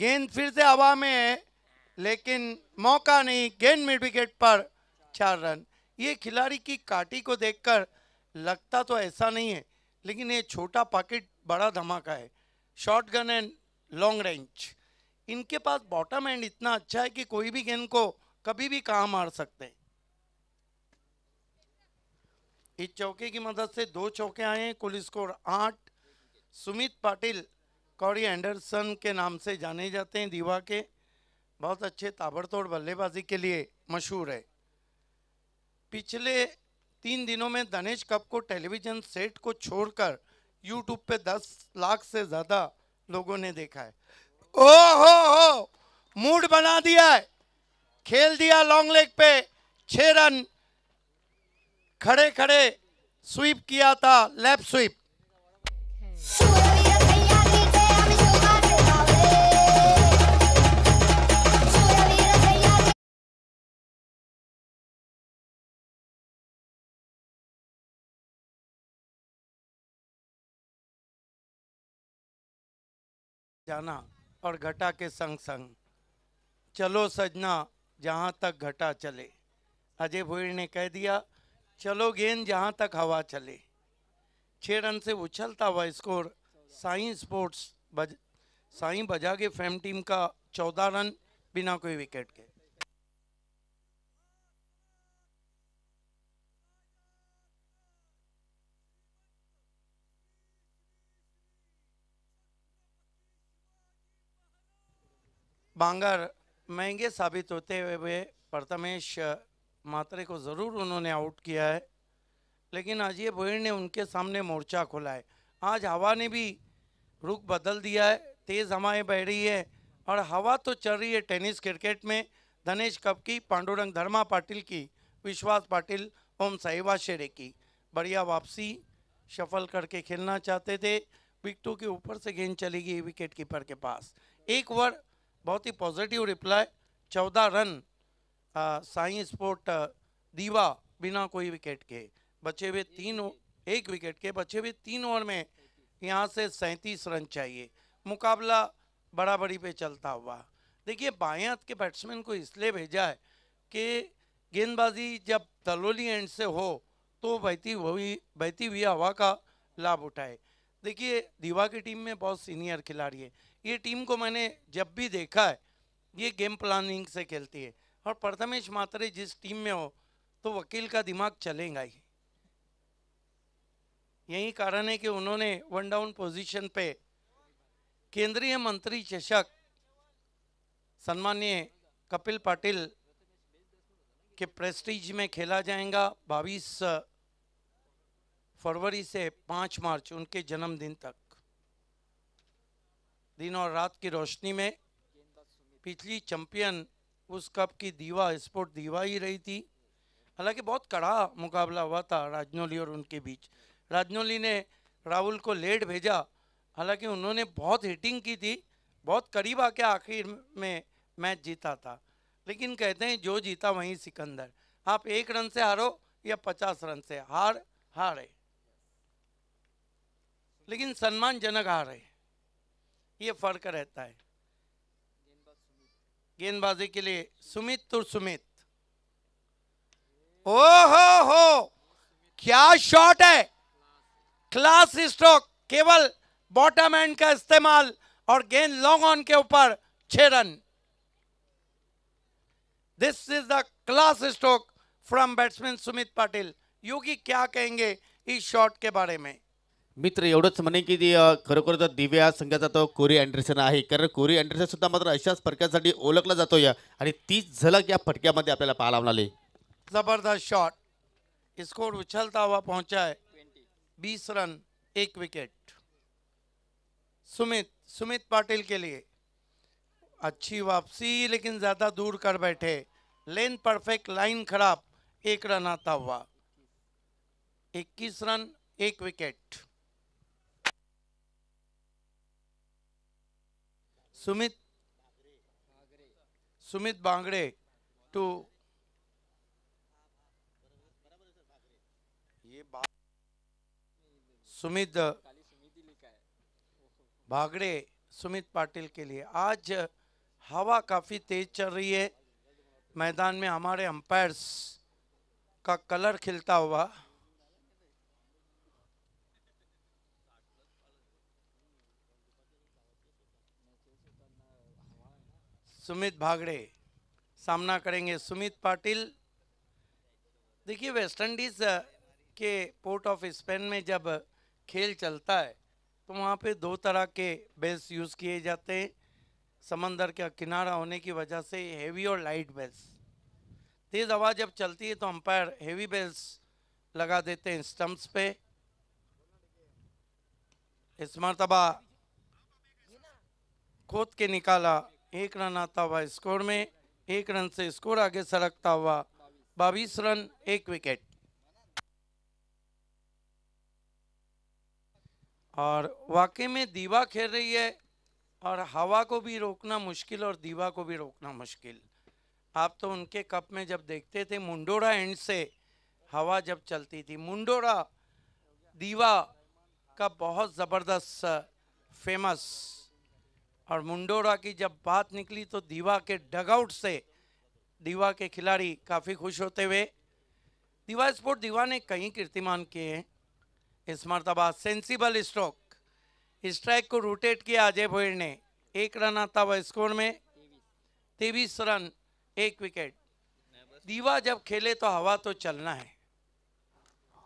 गेंद फिर से हवा में है लेकिन मौका नहीं गेंद मिड विकेट पर चार रन ये खिलाड़ी की काटी को देखकर लगता तो ऐसा नहीं है लेकिन ये छोटा पॉकेट बड़ा धमाका है short gun and long range इनके पास बॉटम एंड इतना अच्छा है कि कोई भी गेंद को कभी भी कहाँ मार सकते हैं इस चौके की मदद से दो चौके आए हैं कुल स्कोर आठ सुमित पाटिल कौड़ी एंडरसन के नाम से जाने जाते हैं दीवा के बहुत अच्छे ताबड़तोड़ बल्लेबाजी के लिए मशहूर है पिछले तीन दिनों में दनेश कप को टेलीविज़न सेट को छोड़कर यूट्यूब पे 10 लाख से ज़्यादा लोगों ने देखा है ओ हो हो मूड बना दिया है खेल दिया लॉन्ग लेग पे छ रन खड़े खड़े स्वीप किया था लैप स्वीप जाना और घटा के संग संग चलो सजना जहाँ तक घटा चले अजय भोईर ने कह दिया चलो गेंद जहां तक हवा चले छः रन से उछलता हुआ स्कोर साई स्पोर्ट्स बज साई बजागे फैम टीम का चौदह रन बिना कोई विकेट के बांगर महंगे साबित होते हुए प्रथमेश मात्रे को ज़रूर उन्होंने आउट किया है लेकिन अजय भोईर ने उनके सामने मोर्चा खोला है आज हवा ने भी रुख बदल दिया है तेज़ हवाएँ बह रही है और हवा तो चल रही है टेनिस क्रिकेट में धनेश कप की पांडुरंग धर्मा पाटिल की विश्वास पाटिल ओम साहिबा शेरे की बढ़िया वापसी शफल करके खेलना चाहते थे विकटों के ऊपर से गेंद चली गई विकेट कीपर के पास एक ओवर बहुत ही पॉजिटिव रिप्लाई चौदह रन साई स्पोर्ट दीवा बिना कोई विकेट के बचे हुए तीन एक विकेट के बचे हुए तीन ओवर में यहाँ से सैंतीस रन चाहिए मुकाबला बराबरी पे चलता हुआ देखिए बाएँ हाथ के बैट्समैन को इसलिए भेजा है कि गेंदबाजी जब दलोली एंड से हो तो बहती हुई बहती हुई हवा का लाभ उठाए देखिए दीवा की टीम में बहुत सीनियर खिलाड़ी है ये टीम को मैंने जब भी देखा है ये गेम प्लानिंग से खेलती है और प्रथमेश मात्रे जिस टीम में हो तो वकील का दिमाग चलेगा ही यही कारण है कि उन्होंने वन डाउन पोजीशन पे केंद्रीय मंत्री चषक सम्मान्य कपिल पाटिल के प्रेस्टीज में खेला जाएगा बाईस फरवरी से पाँच मार्च उनके जन्मदिन तक दिन और रात की रोशनी में पिछली चैंपियन उस कप की दीवा स्पोर्ट दीवा ही रही थी हालांकि बहुत कड़ा मुकाबला हुआ था राजनौली और उनके बीच राजनौली ने राहुल को लेट भेजा हालांकि उन्होंने बहुत हिटिंग की थी बहुत करीब आके आखिर में मैच जीता था लेकिन कहते हैं जो जीता वहीं सिकंदर आप एक रन से हारो या पचास रन से हार हारे लेकिन सम्मानजनक हारे ये फर्क रहता है गेंदबाजी के लिए सुमित तुर सुमित ओ हो हो क्या शॉट है क्लास स्ट्रोक केवल बॉटम एंड का इस्तेमाल और गेंद लॉन्ग ऑन के ऊपर छह run this is the class stroke from batsman Sumit Patil Yogi क्या कहेंगे इस शॉट के बारे में मित्र एवढंच म्हणे की खरोखर तर दिव्या संघाचा तो कोरी अँडरसन आहे कारण कोरी अँडरसन सुद्धा मात्र अशाच फटक्यासाठी ओळखला जो तीज झलक या फटक्यामध्ये आपल्याला पाहायला जबरदस्त शॉट स्कोर उछलता हुआ पहुंचा है बीस रन एक विकेट सुमित सुमित पाटिल के लिए अच्छी वापसी लेकिन ज़्यादा दूर कर बैठे लेन परफेक्ट लाइन खराब एक रन आता हुआ इक्कीस रन एक विकेट सुमित बांगड़े टू ये सुमित भागड़े सुमित पाटिल के लिए आज हवा काफ़ी तेज चल रही है मैदान में हमारे अंपायर्स का कलर खिलता हुआ सुमित भागड़े सामना करेंगे सुमित पाटिल देखिए वेस्ट इंडीज के पोर्ट ऑफ स्पेन में जब खेल चलता है तो वहाँ पे दो तरह के बेस यूज़ किए जाते हैं समंदर का किनारा होने की वजह से हेवी और लाइट बेस तेज़ हवा जब चलती है तो अंपायर हेवी बेस लगा देते हैं स्टम्प्स पे इस मरतबा खोद के निकाला एक रन आता हुआ स्कोर में एक रन से स्कोर आगे सरकता हुआ बाईस रन एक विकेट और वाकई में दीवा खेल रही है और हवा को भी रोकना मुश्किल और दीवा को भी रोकना मुश्किल आप तो उनके कप में जब देखते थे मुंडोरा एंड से हवा जब चलती थी मुंडोरा दीवा का बहुत ज़बरदस्त फेमस और मुंडोरा की जब बात निकली तो दीवा के डगआउट से दीवा के खिलाड़ी काफ़ी खुश होते हुए दीवा स्पोर्ट दीवा ने कई कीर्तिमान किए हैं इस मरतबा सेंसिबल स्ट्रोक स्ट्राइक को रोटेट किया अजय भोईर ने एक रन आता हुआ स्कोर में तेईस रन एक विकेट दीवा जब खेले तो हवा तो चलना है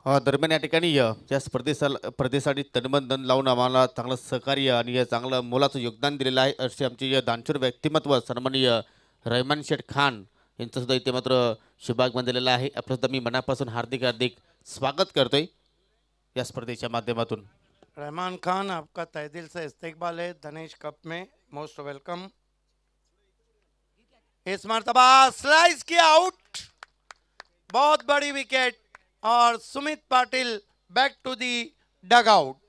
दरम्यान या ठिकाणी या स्पर्धेसाला स्पर्धेसाठी तनबंधन लावून आम्हाला चांगलं सहकार्य आणि या चांगलं मोलाचं योगदान दिलेलं आहे असे आमचे दानशूर व्यक्तिमत्व सन्माननीय रहमान शेठ खान सुद्धा इथे मात्र शुभागमन दिलेलं आहे आपल्यासुद्धा मी मनापासून हार्दिक हार्दिक स्वागत करतोय या स्पर्धेच्या माध्यमातून रहमान खान आपका तहदिल से इस्तेकबाल है धनेश कप मे मोस्ट वेलकम इस मरतबा स्लाइस की आउट बहुत बड़ी विकेट और Sumit Patil back to the dugout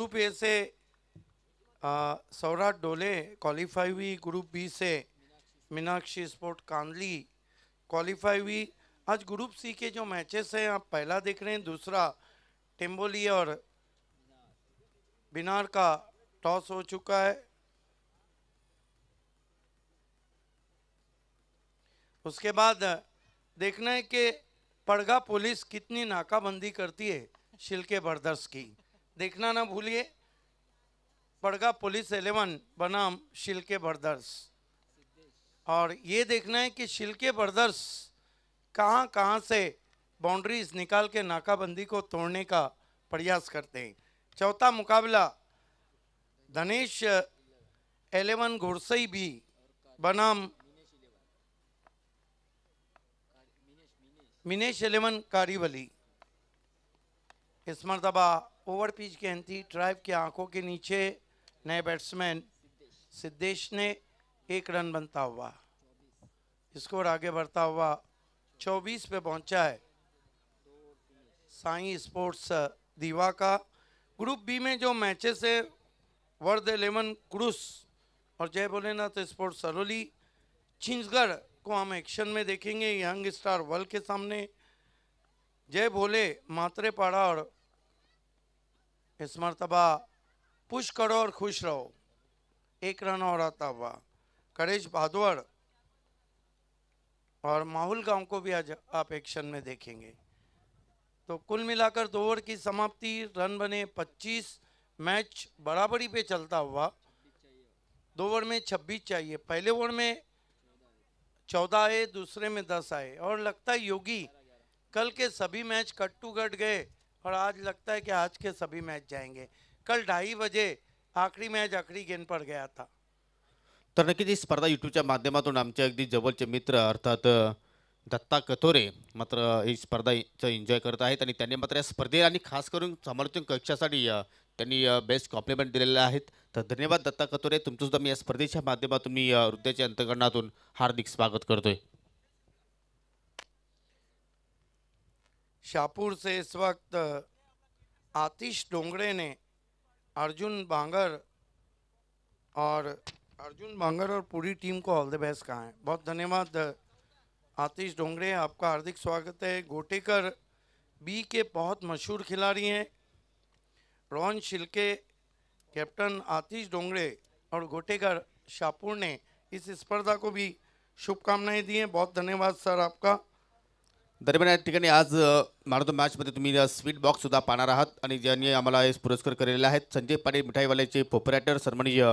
रूपये से सौराज डोले क्वालिफाई हुई ग्रुप बी से मीनाक्षी स्पोर्ट कानली क्वालिफाई हुई आज ग्रुप सी के जो मैचेस हैं आप पहला देख रहे हैं दूसरा टेम्बोली और बिनार का टॉस हो चुका है उसके बाद देखना है कि पड़गा पुलिस कितनी नाकाबंदी करती है शिल्के बर्दर्स की देखना ना भूलिए बड़गा पुलिस एलेवन बनाम शिल्के ब्रदर्स और ये देखना है कि शिल्के ब्रदर्स कहाँ कहाँ से बाउंड्रीज निकाल के नाकाबंदी को तोड़ने का प्रयास करते हैं चौथा मुकाबला धनेश एलेवन घुड़सई भी बनाम मिनेश एलेवन कारीवली इस मरतबा ओवर पीच की एंथी ट्राइब की आंखों के नीचे नए बैट्समैन सिद्धेश ने एक रन बनता हुआ स्कोर आगे बढ़ता हुआ 24 पे पहुंचा है साई स्पोर्ट्स दीवा का ग्रुप बी में जो मैचेस है वर्द एलेवन क्रूस और जय भोलेनाथ स्पोर्ट्स सरोली छिंसगढ़ को हम एक्शन में देखेंगे यंग स्टार वर्ल्ड के सामने जय भोले मातरेपाड़ा और इस मरतबा पुश करो और खुश रहो एक रन और आता हुआ करेश भादवड़ और माहुल गांव को भी आज आप एक्शन में देखेंगे तो कुल मिलाकर दो ओवर की समाप्ति रन बने 25 मैच बराबरी पे चलता हुआ दो ओवर में 26 चाहिए पहले ओवर में 14 आए दूसरे में 10 आए और लगता है योगी कल के सभी मैच कट टू कट गए और आज लगता है कि आज के सभी मैच जाएंगे कल ढाई बजे आखिरी मैच आखिरी गेंद पर गया था तर नक्कीच ही स्पर्धा यूट्यूबच्या माध्यमातून आमचे अगदी जवळचे मित्र अर्थात दत्ता कथोरे मात्र ही स्पर्धाचं एन्जॉय करत आहेत आणि त्यांनी मात्र या स्पर्धे आणि खास करून समालोचन कक्षासाठी त्यांनी बेस्ट कॉम्प्लिमेंट दिलेले आहेत तर धन्यवाद दत्ता कथोरे तुमचंसुद्धा मी या स्पर्धेच्या माध्यमातून मी हृदयाच्या अंतकरणातून हार्दिक स्वागत करतोय शापूरचे से इस वक्त आतिश डोंगरेने अर्जुन बांगर और अर्जुन बांगर और पूरी टीम को ऑल द बेस्ट कहा है बहुत धन्यवाद आतिश डोंगरे आपका हार्दिक स्वागत है गोटेकर बी के बहुत मशहूर खिलाड़ी हैं रॉन शिल्के कैप्टन आतिश डोंगरे और गोटेकर शाहपुर ने इस स्पर्धा को भी शुभकामनाएं दी हैं बहुत धन्यवाद सर आपका दरम्यान या ठिकाणी आज मॅन ऑफ द मॅचमध्ये तुम्ही स्वीट बॉक्ससुद्धा पाहणार आहात आणि ज्यांनी आम्हाला हे पुरस्कार केलेले आहेत संजय पाटील मिठाईवाल्याचे प्रोपरेटर सन्माननीय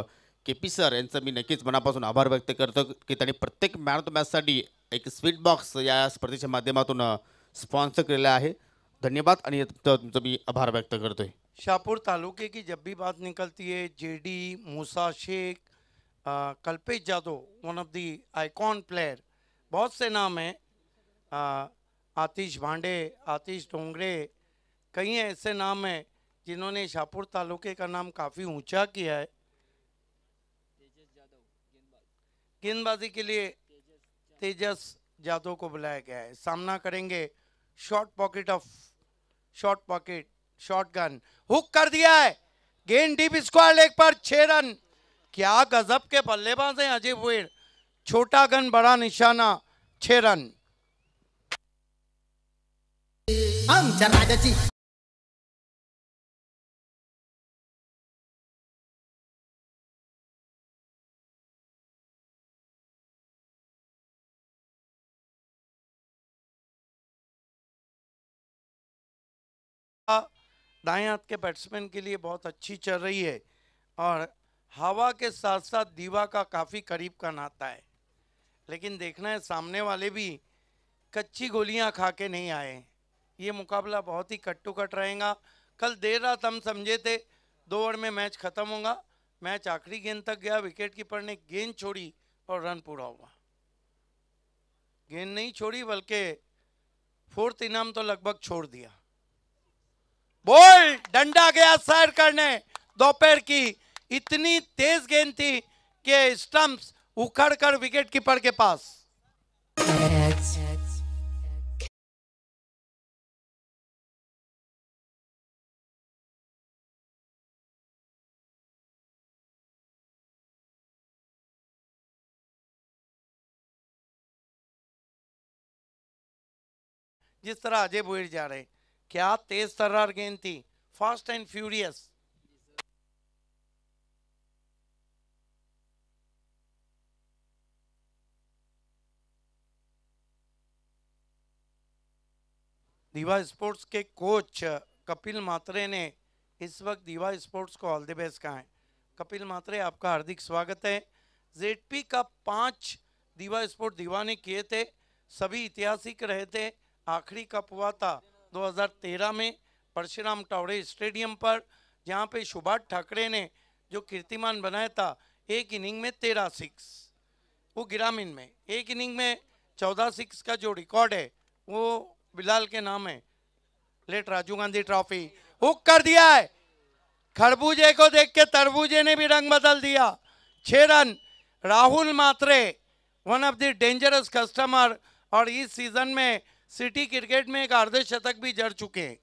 के पी सर यांचं मी नक्कीच मनापासून आभार व्यक्त करतो की त्यांनी प्रत्येक मॅन ऑफ द मॅचसाठी एक स्वीट बॉक्स या स्पर्धेच्या माध्यमातून स्पॉन्सर केलेला आहे धन्यवाद आणि तुमचा मी आभार व्यक्त करतो आहे तालुके की जब भी बात निकलती है डी Musa Shaikh Kalpesh Jadhav one of the icon player बहुत से नाम आहे आतिश भांडे आतिश डोंगरे कई ऐसे नाम हैं जिन्होंने शाहपुर तालुके का नाम काफ़ी ऊंचा किया है गेंदबाजी के लिए तेजस जादव को बुलाया गया है सामना करेंगे short pocket of short pocket short gun hook कर दिया है गेंद डीप स्क्वायर लेग पर छह रन क्या गजब के बल्लेबाज हैं अजय वेड़ छोटा गन बड़ा निशाना छह रन आमच्या राजाची दाएं हाथ के बैट्समैन के लिए बहुत अच्छी चल रही है और हवा के साथ साथ दीवा का काफ़ी करीब का नाता है लेकिन देखना है सामने वाले भी कच्ची गोलियां खा के नहीं आए ये मुकाबला बहुत ही कट कट रहेगा कल देर रात हम समझे थे दो ओवर में मैच खत्म होगा मैच आखिरी गेंद तक गया विकेट कीपर ने गेंद छोड़ी और रन पूरा हुआ गेंद नहीं छोड़ी बल्कि फोर्थ इनाम तो लगभग छोड़ दिया बोल डंडा गया सैर करने दोपहर की इतनी तेज गेंद थी कि स्टंप्स उखड़ कर विकेट कीपर के पास जिस तरह अजय भोईर जा रहे क्या तेज तर्रार गेंद थी fast and furious Diva sports के कोच कपिल मात्रे ने इस वक्त दीवा स्पोर्ट्स को ऑल द बेस्ट कहा है कपिल मात्रे आपका हार्दिक स्वागत है जेडपी का पांच दीवा स्पोर्ट दीवा ने किए थे सभी ऐतिहासिक रहे थे आखिरी कप हुआ था 2013 में परशुराम टावड़े स्टेडियम पर जहाँ पे सुभाष ठाकरे ने जो कीर्तिमान बनाया था एक इनिंग में तेरह सिक्स वो ग्रामीण में एक इनिंग में चौदह सिक्स का जो रिकॉर्ड है वो बिलाल के नाम है late Rajiv Gandhi trophy hook कर दिया है खरबूजे को देख के तरबूजे ने भी रंग बदल दिया छः run Rahul Mhatre one of the dangerous customer और इस सीजन में सिटी क्रिकेट में एक अर्धशतक भी जड़ चुके हैं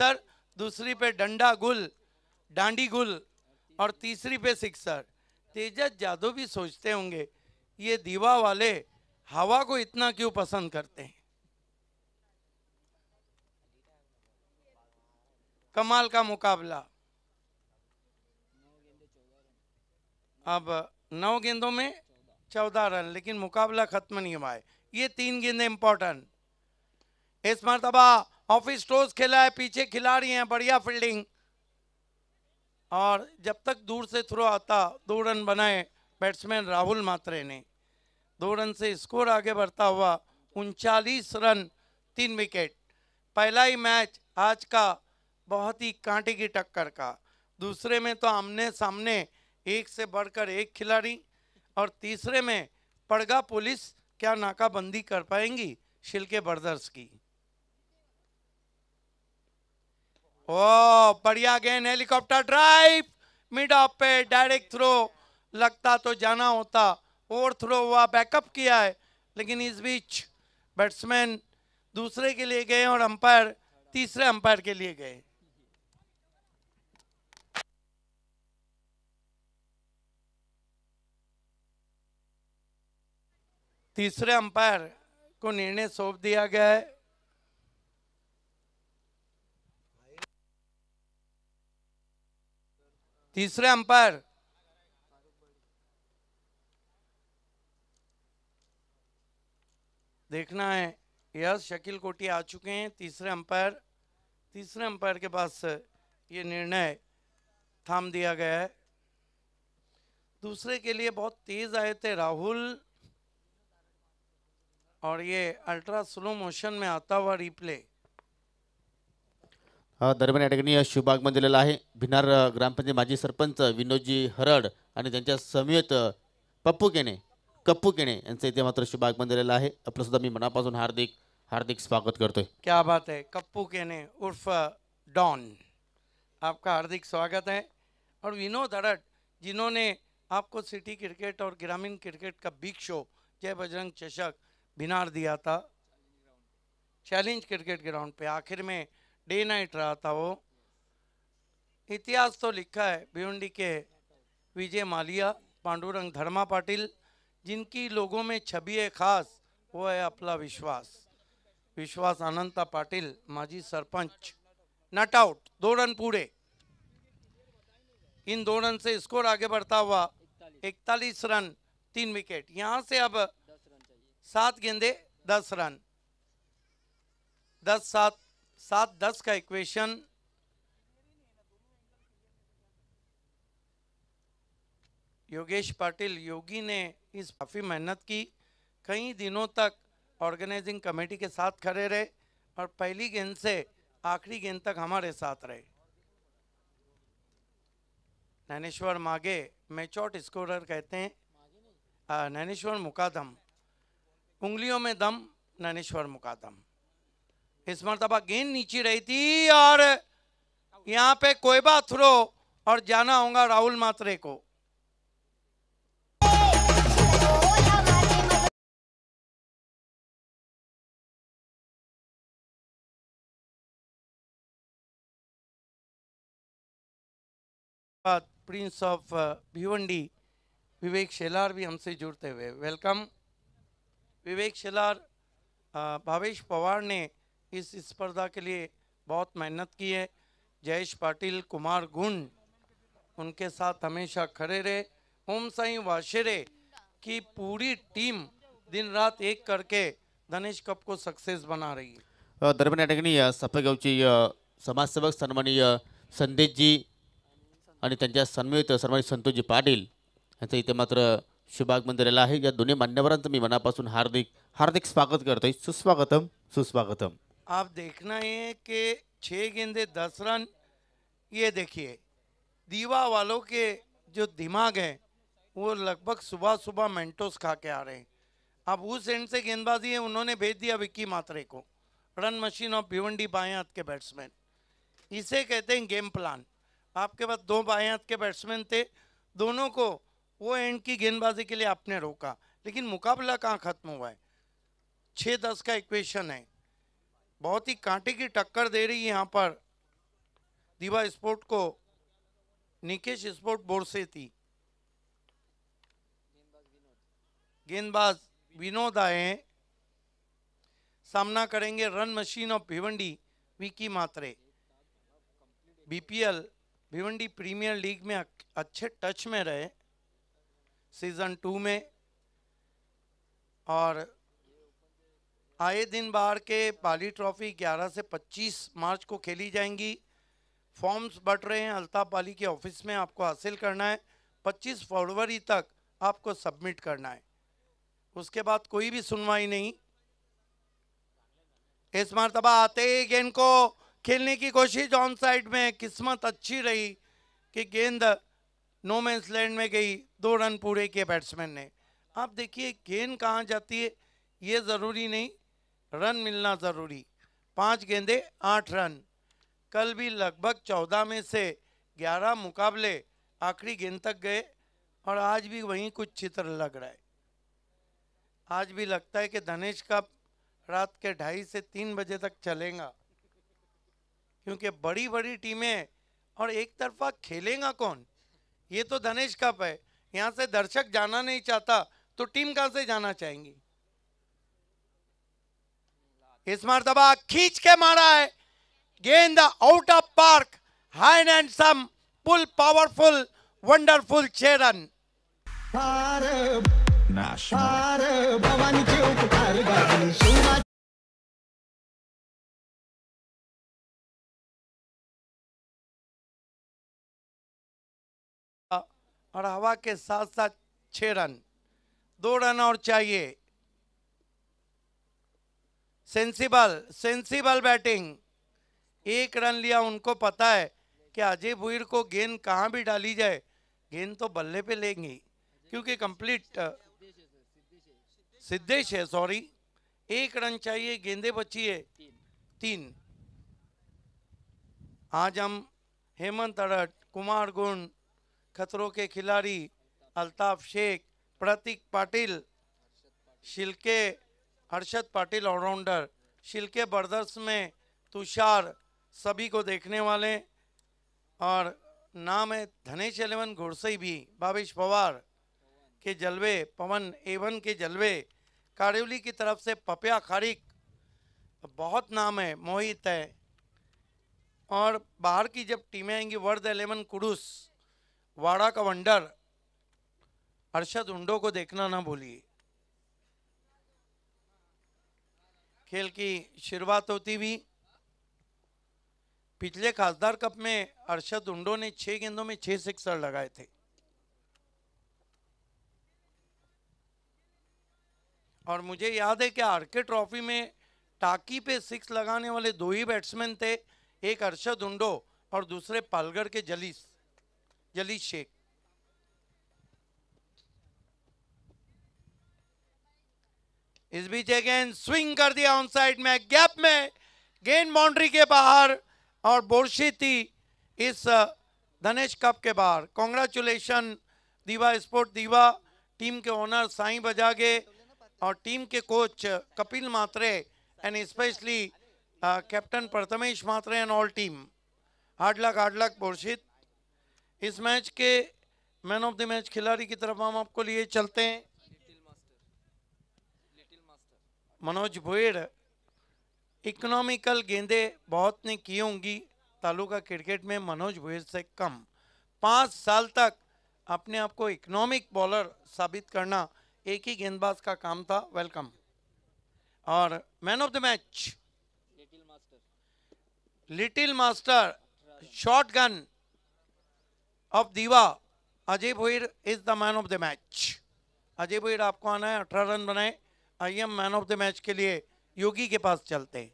सर दूसरी पे डंडा गुल डांडी गुल और तीसरी पे सिक्सर तेजस जादव भी सोचते होंगे ये दीवा वाले हवा को इतना क्यों पसंद करते हैं कमाल का मुकाबला अब नौ गेंदों में चौदह रन लेकिन मुकाबला खत्म नहीं हुआ है ये तीन गेंदे इंपॉर्टेंट इस मरतबा ऑफिस टोस खेला है पीछे खिलाड़ी हैं बढ़िया फील्डिंग और जब तक दूर से थ्रो आता दो रन बनाए बैट्समैन राहुल मात्रे ने दो रन से स्कोर आगे बढ़ता हुआ उनचालीस रन तीन विकेट पहला ही मैच आज का बहुत ही कांटे की टक्कर का दूसरे में तो आमने सामने एक से बढ़कर एक खिलाड़ी और तीसरे में पड़गा पुलिस क्या नाकाबंदी कर पाएंगी शिल्के ब्रदर्स की ओ बढ़िया गेंद हेलीकॉप्टर ड्राइव मिड ऑफ पे डायरेक्ट थ्रो लगता तो जाना होता और थ्रो हुआ बैकअप किया है लेकिन इस बीच बैट्समैन दूसरे के लिए गए और अंपायर तीसरे अंपायर के लिए गए तीसरे अंपायर को निर्णय सौंप दिया गया है तीसरे अंपायर देखना है यस शकील कोटी आ चुके हैं तीसरे अंपायर तीसरे अंपायर के पास ये निर्णय थाम दिया गया है दूसरे के लिए बहुत तेज आए थे राहुल और ये अल्ट्रा स्लो मोशन में आता हुआ रिप्ले दरम्यान या ठिकाणी शुभ आगमन दिलेलं आहे भिनार ग्रामपंचायत माजी सरपंच विनोदजी हरड आणि त्यांच्या समेत पप्पू केणे कप्पू केणे यांचं इथे मात्र शुभ आगमन दिलेलं आहे आपलं सुद्धा मी मनापासून हार्दिक हार्दिक स्वागत करतोय क्या बात है कप्पू केने उर्फ डॉन आपका हार्दिक स्वागत है और विनोद हरड जिन्होंने आपको सिटी क्रिकेट और ग्रामीण क्रिकेट का बिग शो जय बजरंग चषक भिनार दिया था चैलेंज क्रिकेट ग्राउंड पे आखिर में डे नाइट रहा था वो इतिहास तो लिखा है भिवंडी के विजय मालिया पांडुरंग धर्मा पाटिल जिनकी लोगों में छवि है खास वो है अपना विश्वास विश्वास अनंता पाटिल माजी सरपंच नट आउट दो रन पूरे इन दो रन से स्कोर आगे बढ़ता हुआ इकतालीस रन तीन विकेट यहाँ से अब सात गेंदे दस रन दस सात सात दस का इक्वेशन योगेश पाटिल योगी ने इस काफ़ी मेहनत की कई दिनों तक ऑर्गेनाइजिंग कमेटी के साथ खड़े रहे और पहली गेंद से आखिरी गेंद तक हमारे साथ रहे नैनेश्वर मागे मैचौट स्कोरर कहते हैं नैनेश्वर मुकादम उंगलियों में दम नैनेश्वर मुकादम इस मरतबा गेंद नीचे रही थी और यहाँ पे कोयबा थ्रो और जाना होगा राहुल मात्रे को प्रिंस ऑफ भिवंडी विवेक शेलार भी हमसे जुड़ते हुए वेलकम विवेक शिलार भावेश पवार ने इस स्पर्धा के लिए बहुत मेहनत की है जयेश पाटिल कुमार गुंड उनके साथ हमेशा खड़े रहे ओम साई वाशेरे की पूरी टीम दिन रात एक करके धनेश कप को सक्सेस बना रही है दरम्यान या ठिकाणी सफेगावची समाजसेवक सन्मानीय संदेशजी आणि त्यांच्या सन्मित सन्मानित संतोषजी पाटील यांचं मात्र शुभाग मंदिर है या दोनों मान्यवर मी मनापासून हार्दिक हार्दिक स्वागत करते सुस्वागतम सुस्वागतम आप देखना है कि छः गेंदे दस रन ये देखिए दीवा वालों के जो दिमाग है वो लगभग सुबह सुबह मेंटोस खा के आ रहे हैं अब उस एंड से गेंदबाजी है उन्होंने भेज दिया विक्की मात्रे को रन मशीन और भिवंडी बाएँ हाथ के बैट्समैन इसे कहते हैं गेम प्लान आपके पास दो बाएँ हाथ के बैट्समैन थे दोनों को वो एंड की गेंदबाजी के लिए आपने रोका लेकिन मुकाबला कहाँ खत्म हुआ है छः दस का इक्वेशन है बहुत ही कांटे की टक्कर दे रही है यहाँ पर दीवा स्पोर्ट को निकेश स्पोर्ट बोर्ड से थी गेंदबाज विनोद आए सामना करेंगे run machine of Bhiwandi Vicky Mhatre BPL Bhiwandi premier league में अच्छे टच में रहे सीज़न टू में और आए दिन बार के पाली ट्रॉफी 11 से 25 मार्च को खेली जाएंगी फॉर्म्स बट रहे हैं अल्ताफ पाली के ऑफिस में आपको हासिल करना है 25 फरवरी तक आपको सबमिट करना है उसके बाद कोई भी सुनवाई नहीं इस मरतबा आते ही गेंद को खेलने की कोशिश ऑन साइड में किस्मत अच्छी रही कि गेंद नोमैंस लैंड में गई दो रन पूरे किए बैट्समैन ने आप देखिए गेंद कहाँ जाती है ये ज़रूरी नहीं रन मिलना ज़रूरी पांच गेंदे आठ रन कल भी लगभग चौदह में से ग्यारह मुकाबले आखिरी गेंद तक गए और आज भी वहीं कुछ चित्र लग रहा है आज भी लगता है कि धनेश का रात के ढाई से तीन बजे तक चलेगा क्योंकि बड़ी बड़ी टीमें और एक तरफा खेलेगा कौन ये तो धनेश कप है यहाँ से दर्शक जाना नहीं चाहता तो टीम कहां से जाना चाहेंगी इस मरतबा खींच के मारा है गेंद out of park high and some pull powerful wonderful छह रन और हवा के साथ साथ छः रन दो रन और चाहिए सेंसिबल सेंसिबल बैटिंग एक रन लिया उनको पता है कि अजय भुईर को गेंद कहाँ भी डाली जाए गेंद तो बल्ले पे लेंगे क्योंकि कंप्लीट सिद्धेश है सॉरी एक रन चाहिए गेंदे बची है तीन आज हम हेमंत अरट कुमार गुंड खतरों के खिलाड़ी अल्ताफ शेख प्रतीक पाटिल शिल्के हर्षद पाटिल ऑलराउंडर शिल्के ब्रदर्स में तुषार सभी को देखने वाले और नाम है धनेश एलेवन घोड़सई भी बाबिश पवार के जलवे पवन एवन के जलवे कारेवली की तरफ से पपिया खारिक बहुत नाम है मोहित है और बाहर की जब टीमें आएंगी वर्द एलेवन कुडूस वाड़ा का वंडर अर्शद उंडो को देखना ना भूलिए खेल की शुरुआत होती हुई पिछले खासदार कप में अर्शद उंडो ने छह गेंदों में छह सिक्सर लगाए थे और मुझे याद है कि आरके ट्रॉफी में टाकी पे सिक्स लगाने वाले दो ही बैट्समैन थे एक अर्शद उंडो और दूसरे पालगढ़ के जलीस जलील शेख इस बीच अगेन स्विंग कर दिया ऑन साइड में गैप में गेंद बाउंड्री के बाहर और बोर्शी थी इस धनेश uh, कप के बाहर congratulation Diva sport Diva team के ओनर साईं बजागे और टीम के coach uh, Kapil Mhatre and specially captain Prathamesh Mhatre and all team hard luck hard luck इस मैच के मैन ऑफ द मैच खिलाड़ी की तरफ हम आपको लिए चलते हैं मनोज भोड़ इकोनॉमिकल गेंदे बहुत ने की होंगी तालुका क्रिकेट में मनोज भोड़ से कम पाँच साल तक अपने आप को इकोनॉमिक बॉलर साबित करना एक ही गेंदबाज का काम था वेलकम और man of the match little master short gun of Diva Ajay Bhoir is the man of the match Ajay Bhoir आपको आना है अठारह रन बनाए I am man of the match के लिए योगी के पास चलते हैं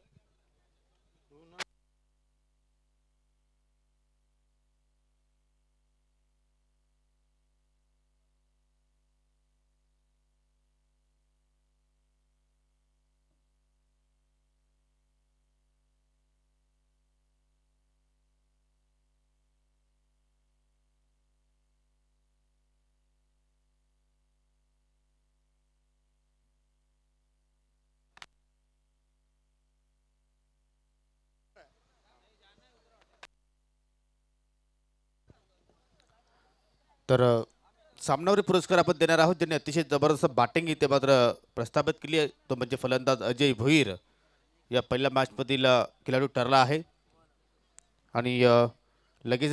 तर सामनावरी पुरस्कार आपण देणार आहोत ज्यांनी अतिशय जबरदस्त बॅटिंग इथे मात्र प्रस्थापित केली आहे तो म्हणजे फलंदाज अजय भोईर या पहिल्या मॅचमधील खेळाडू ठरला आहे आणि लगेच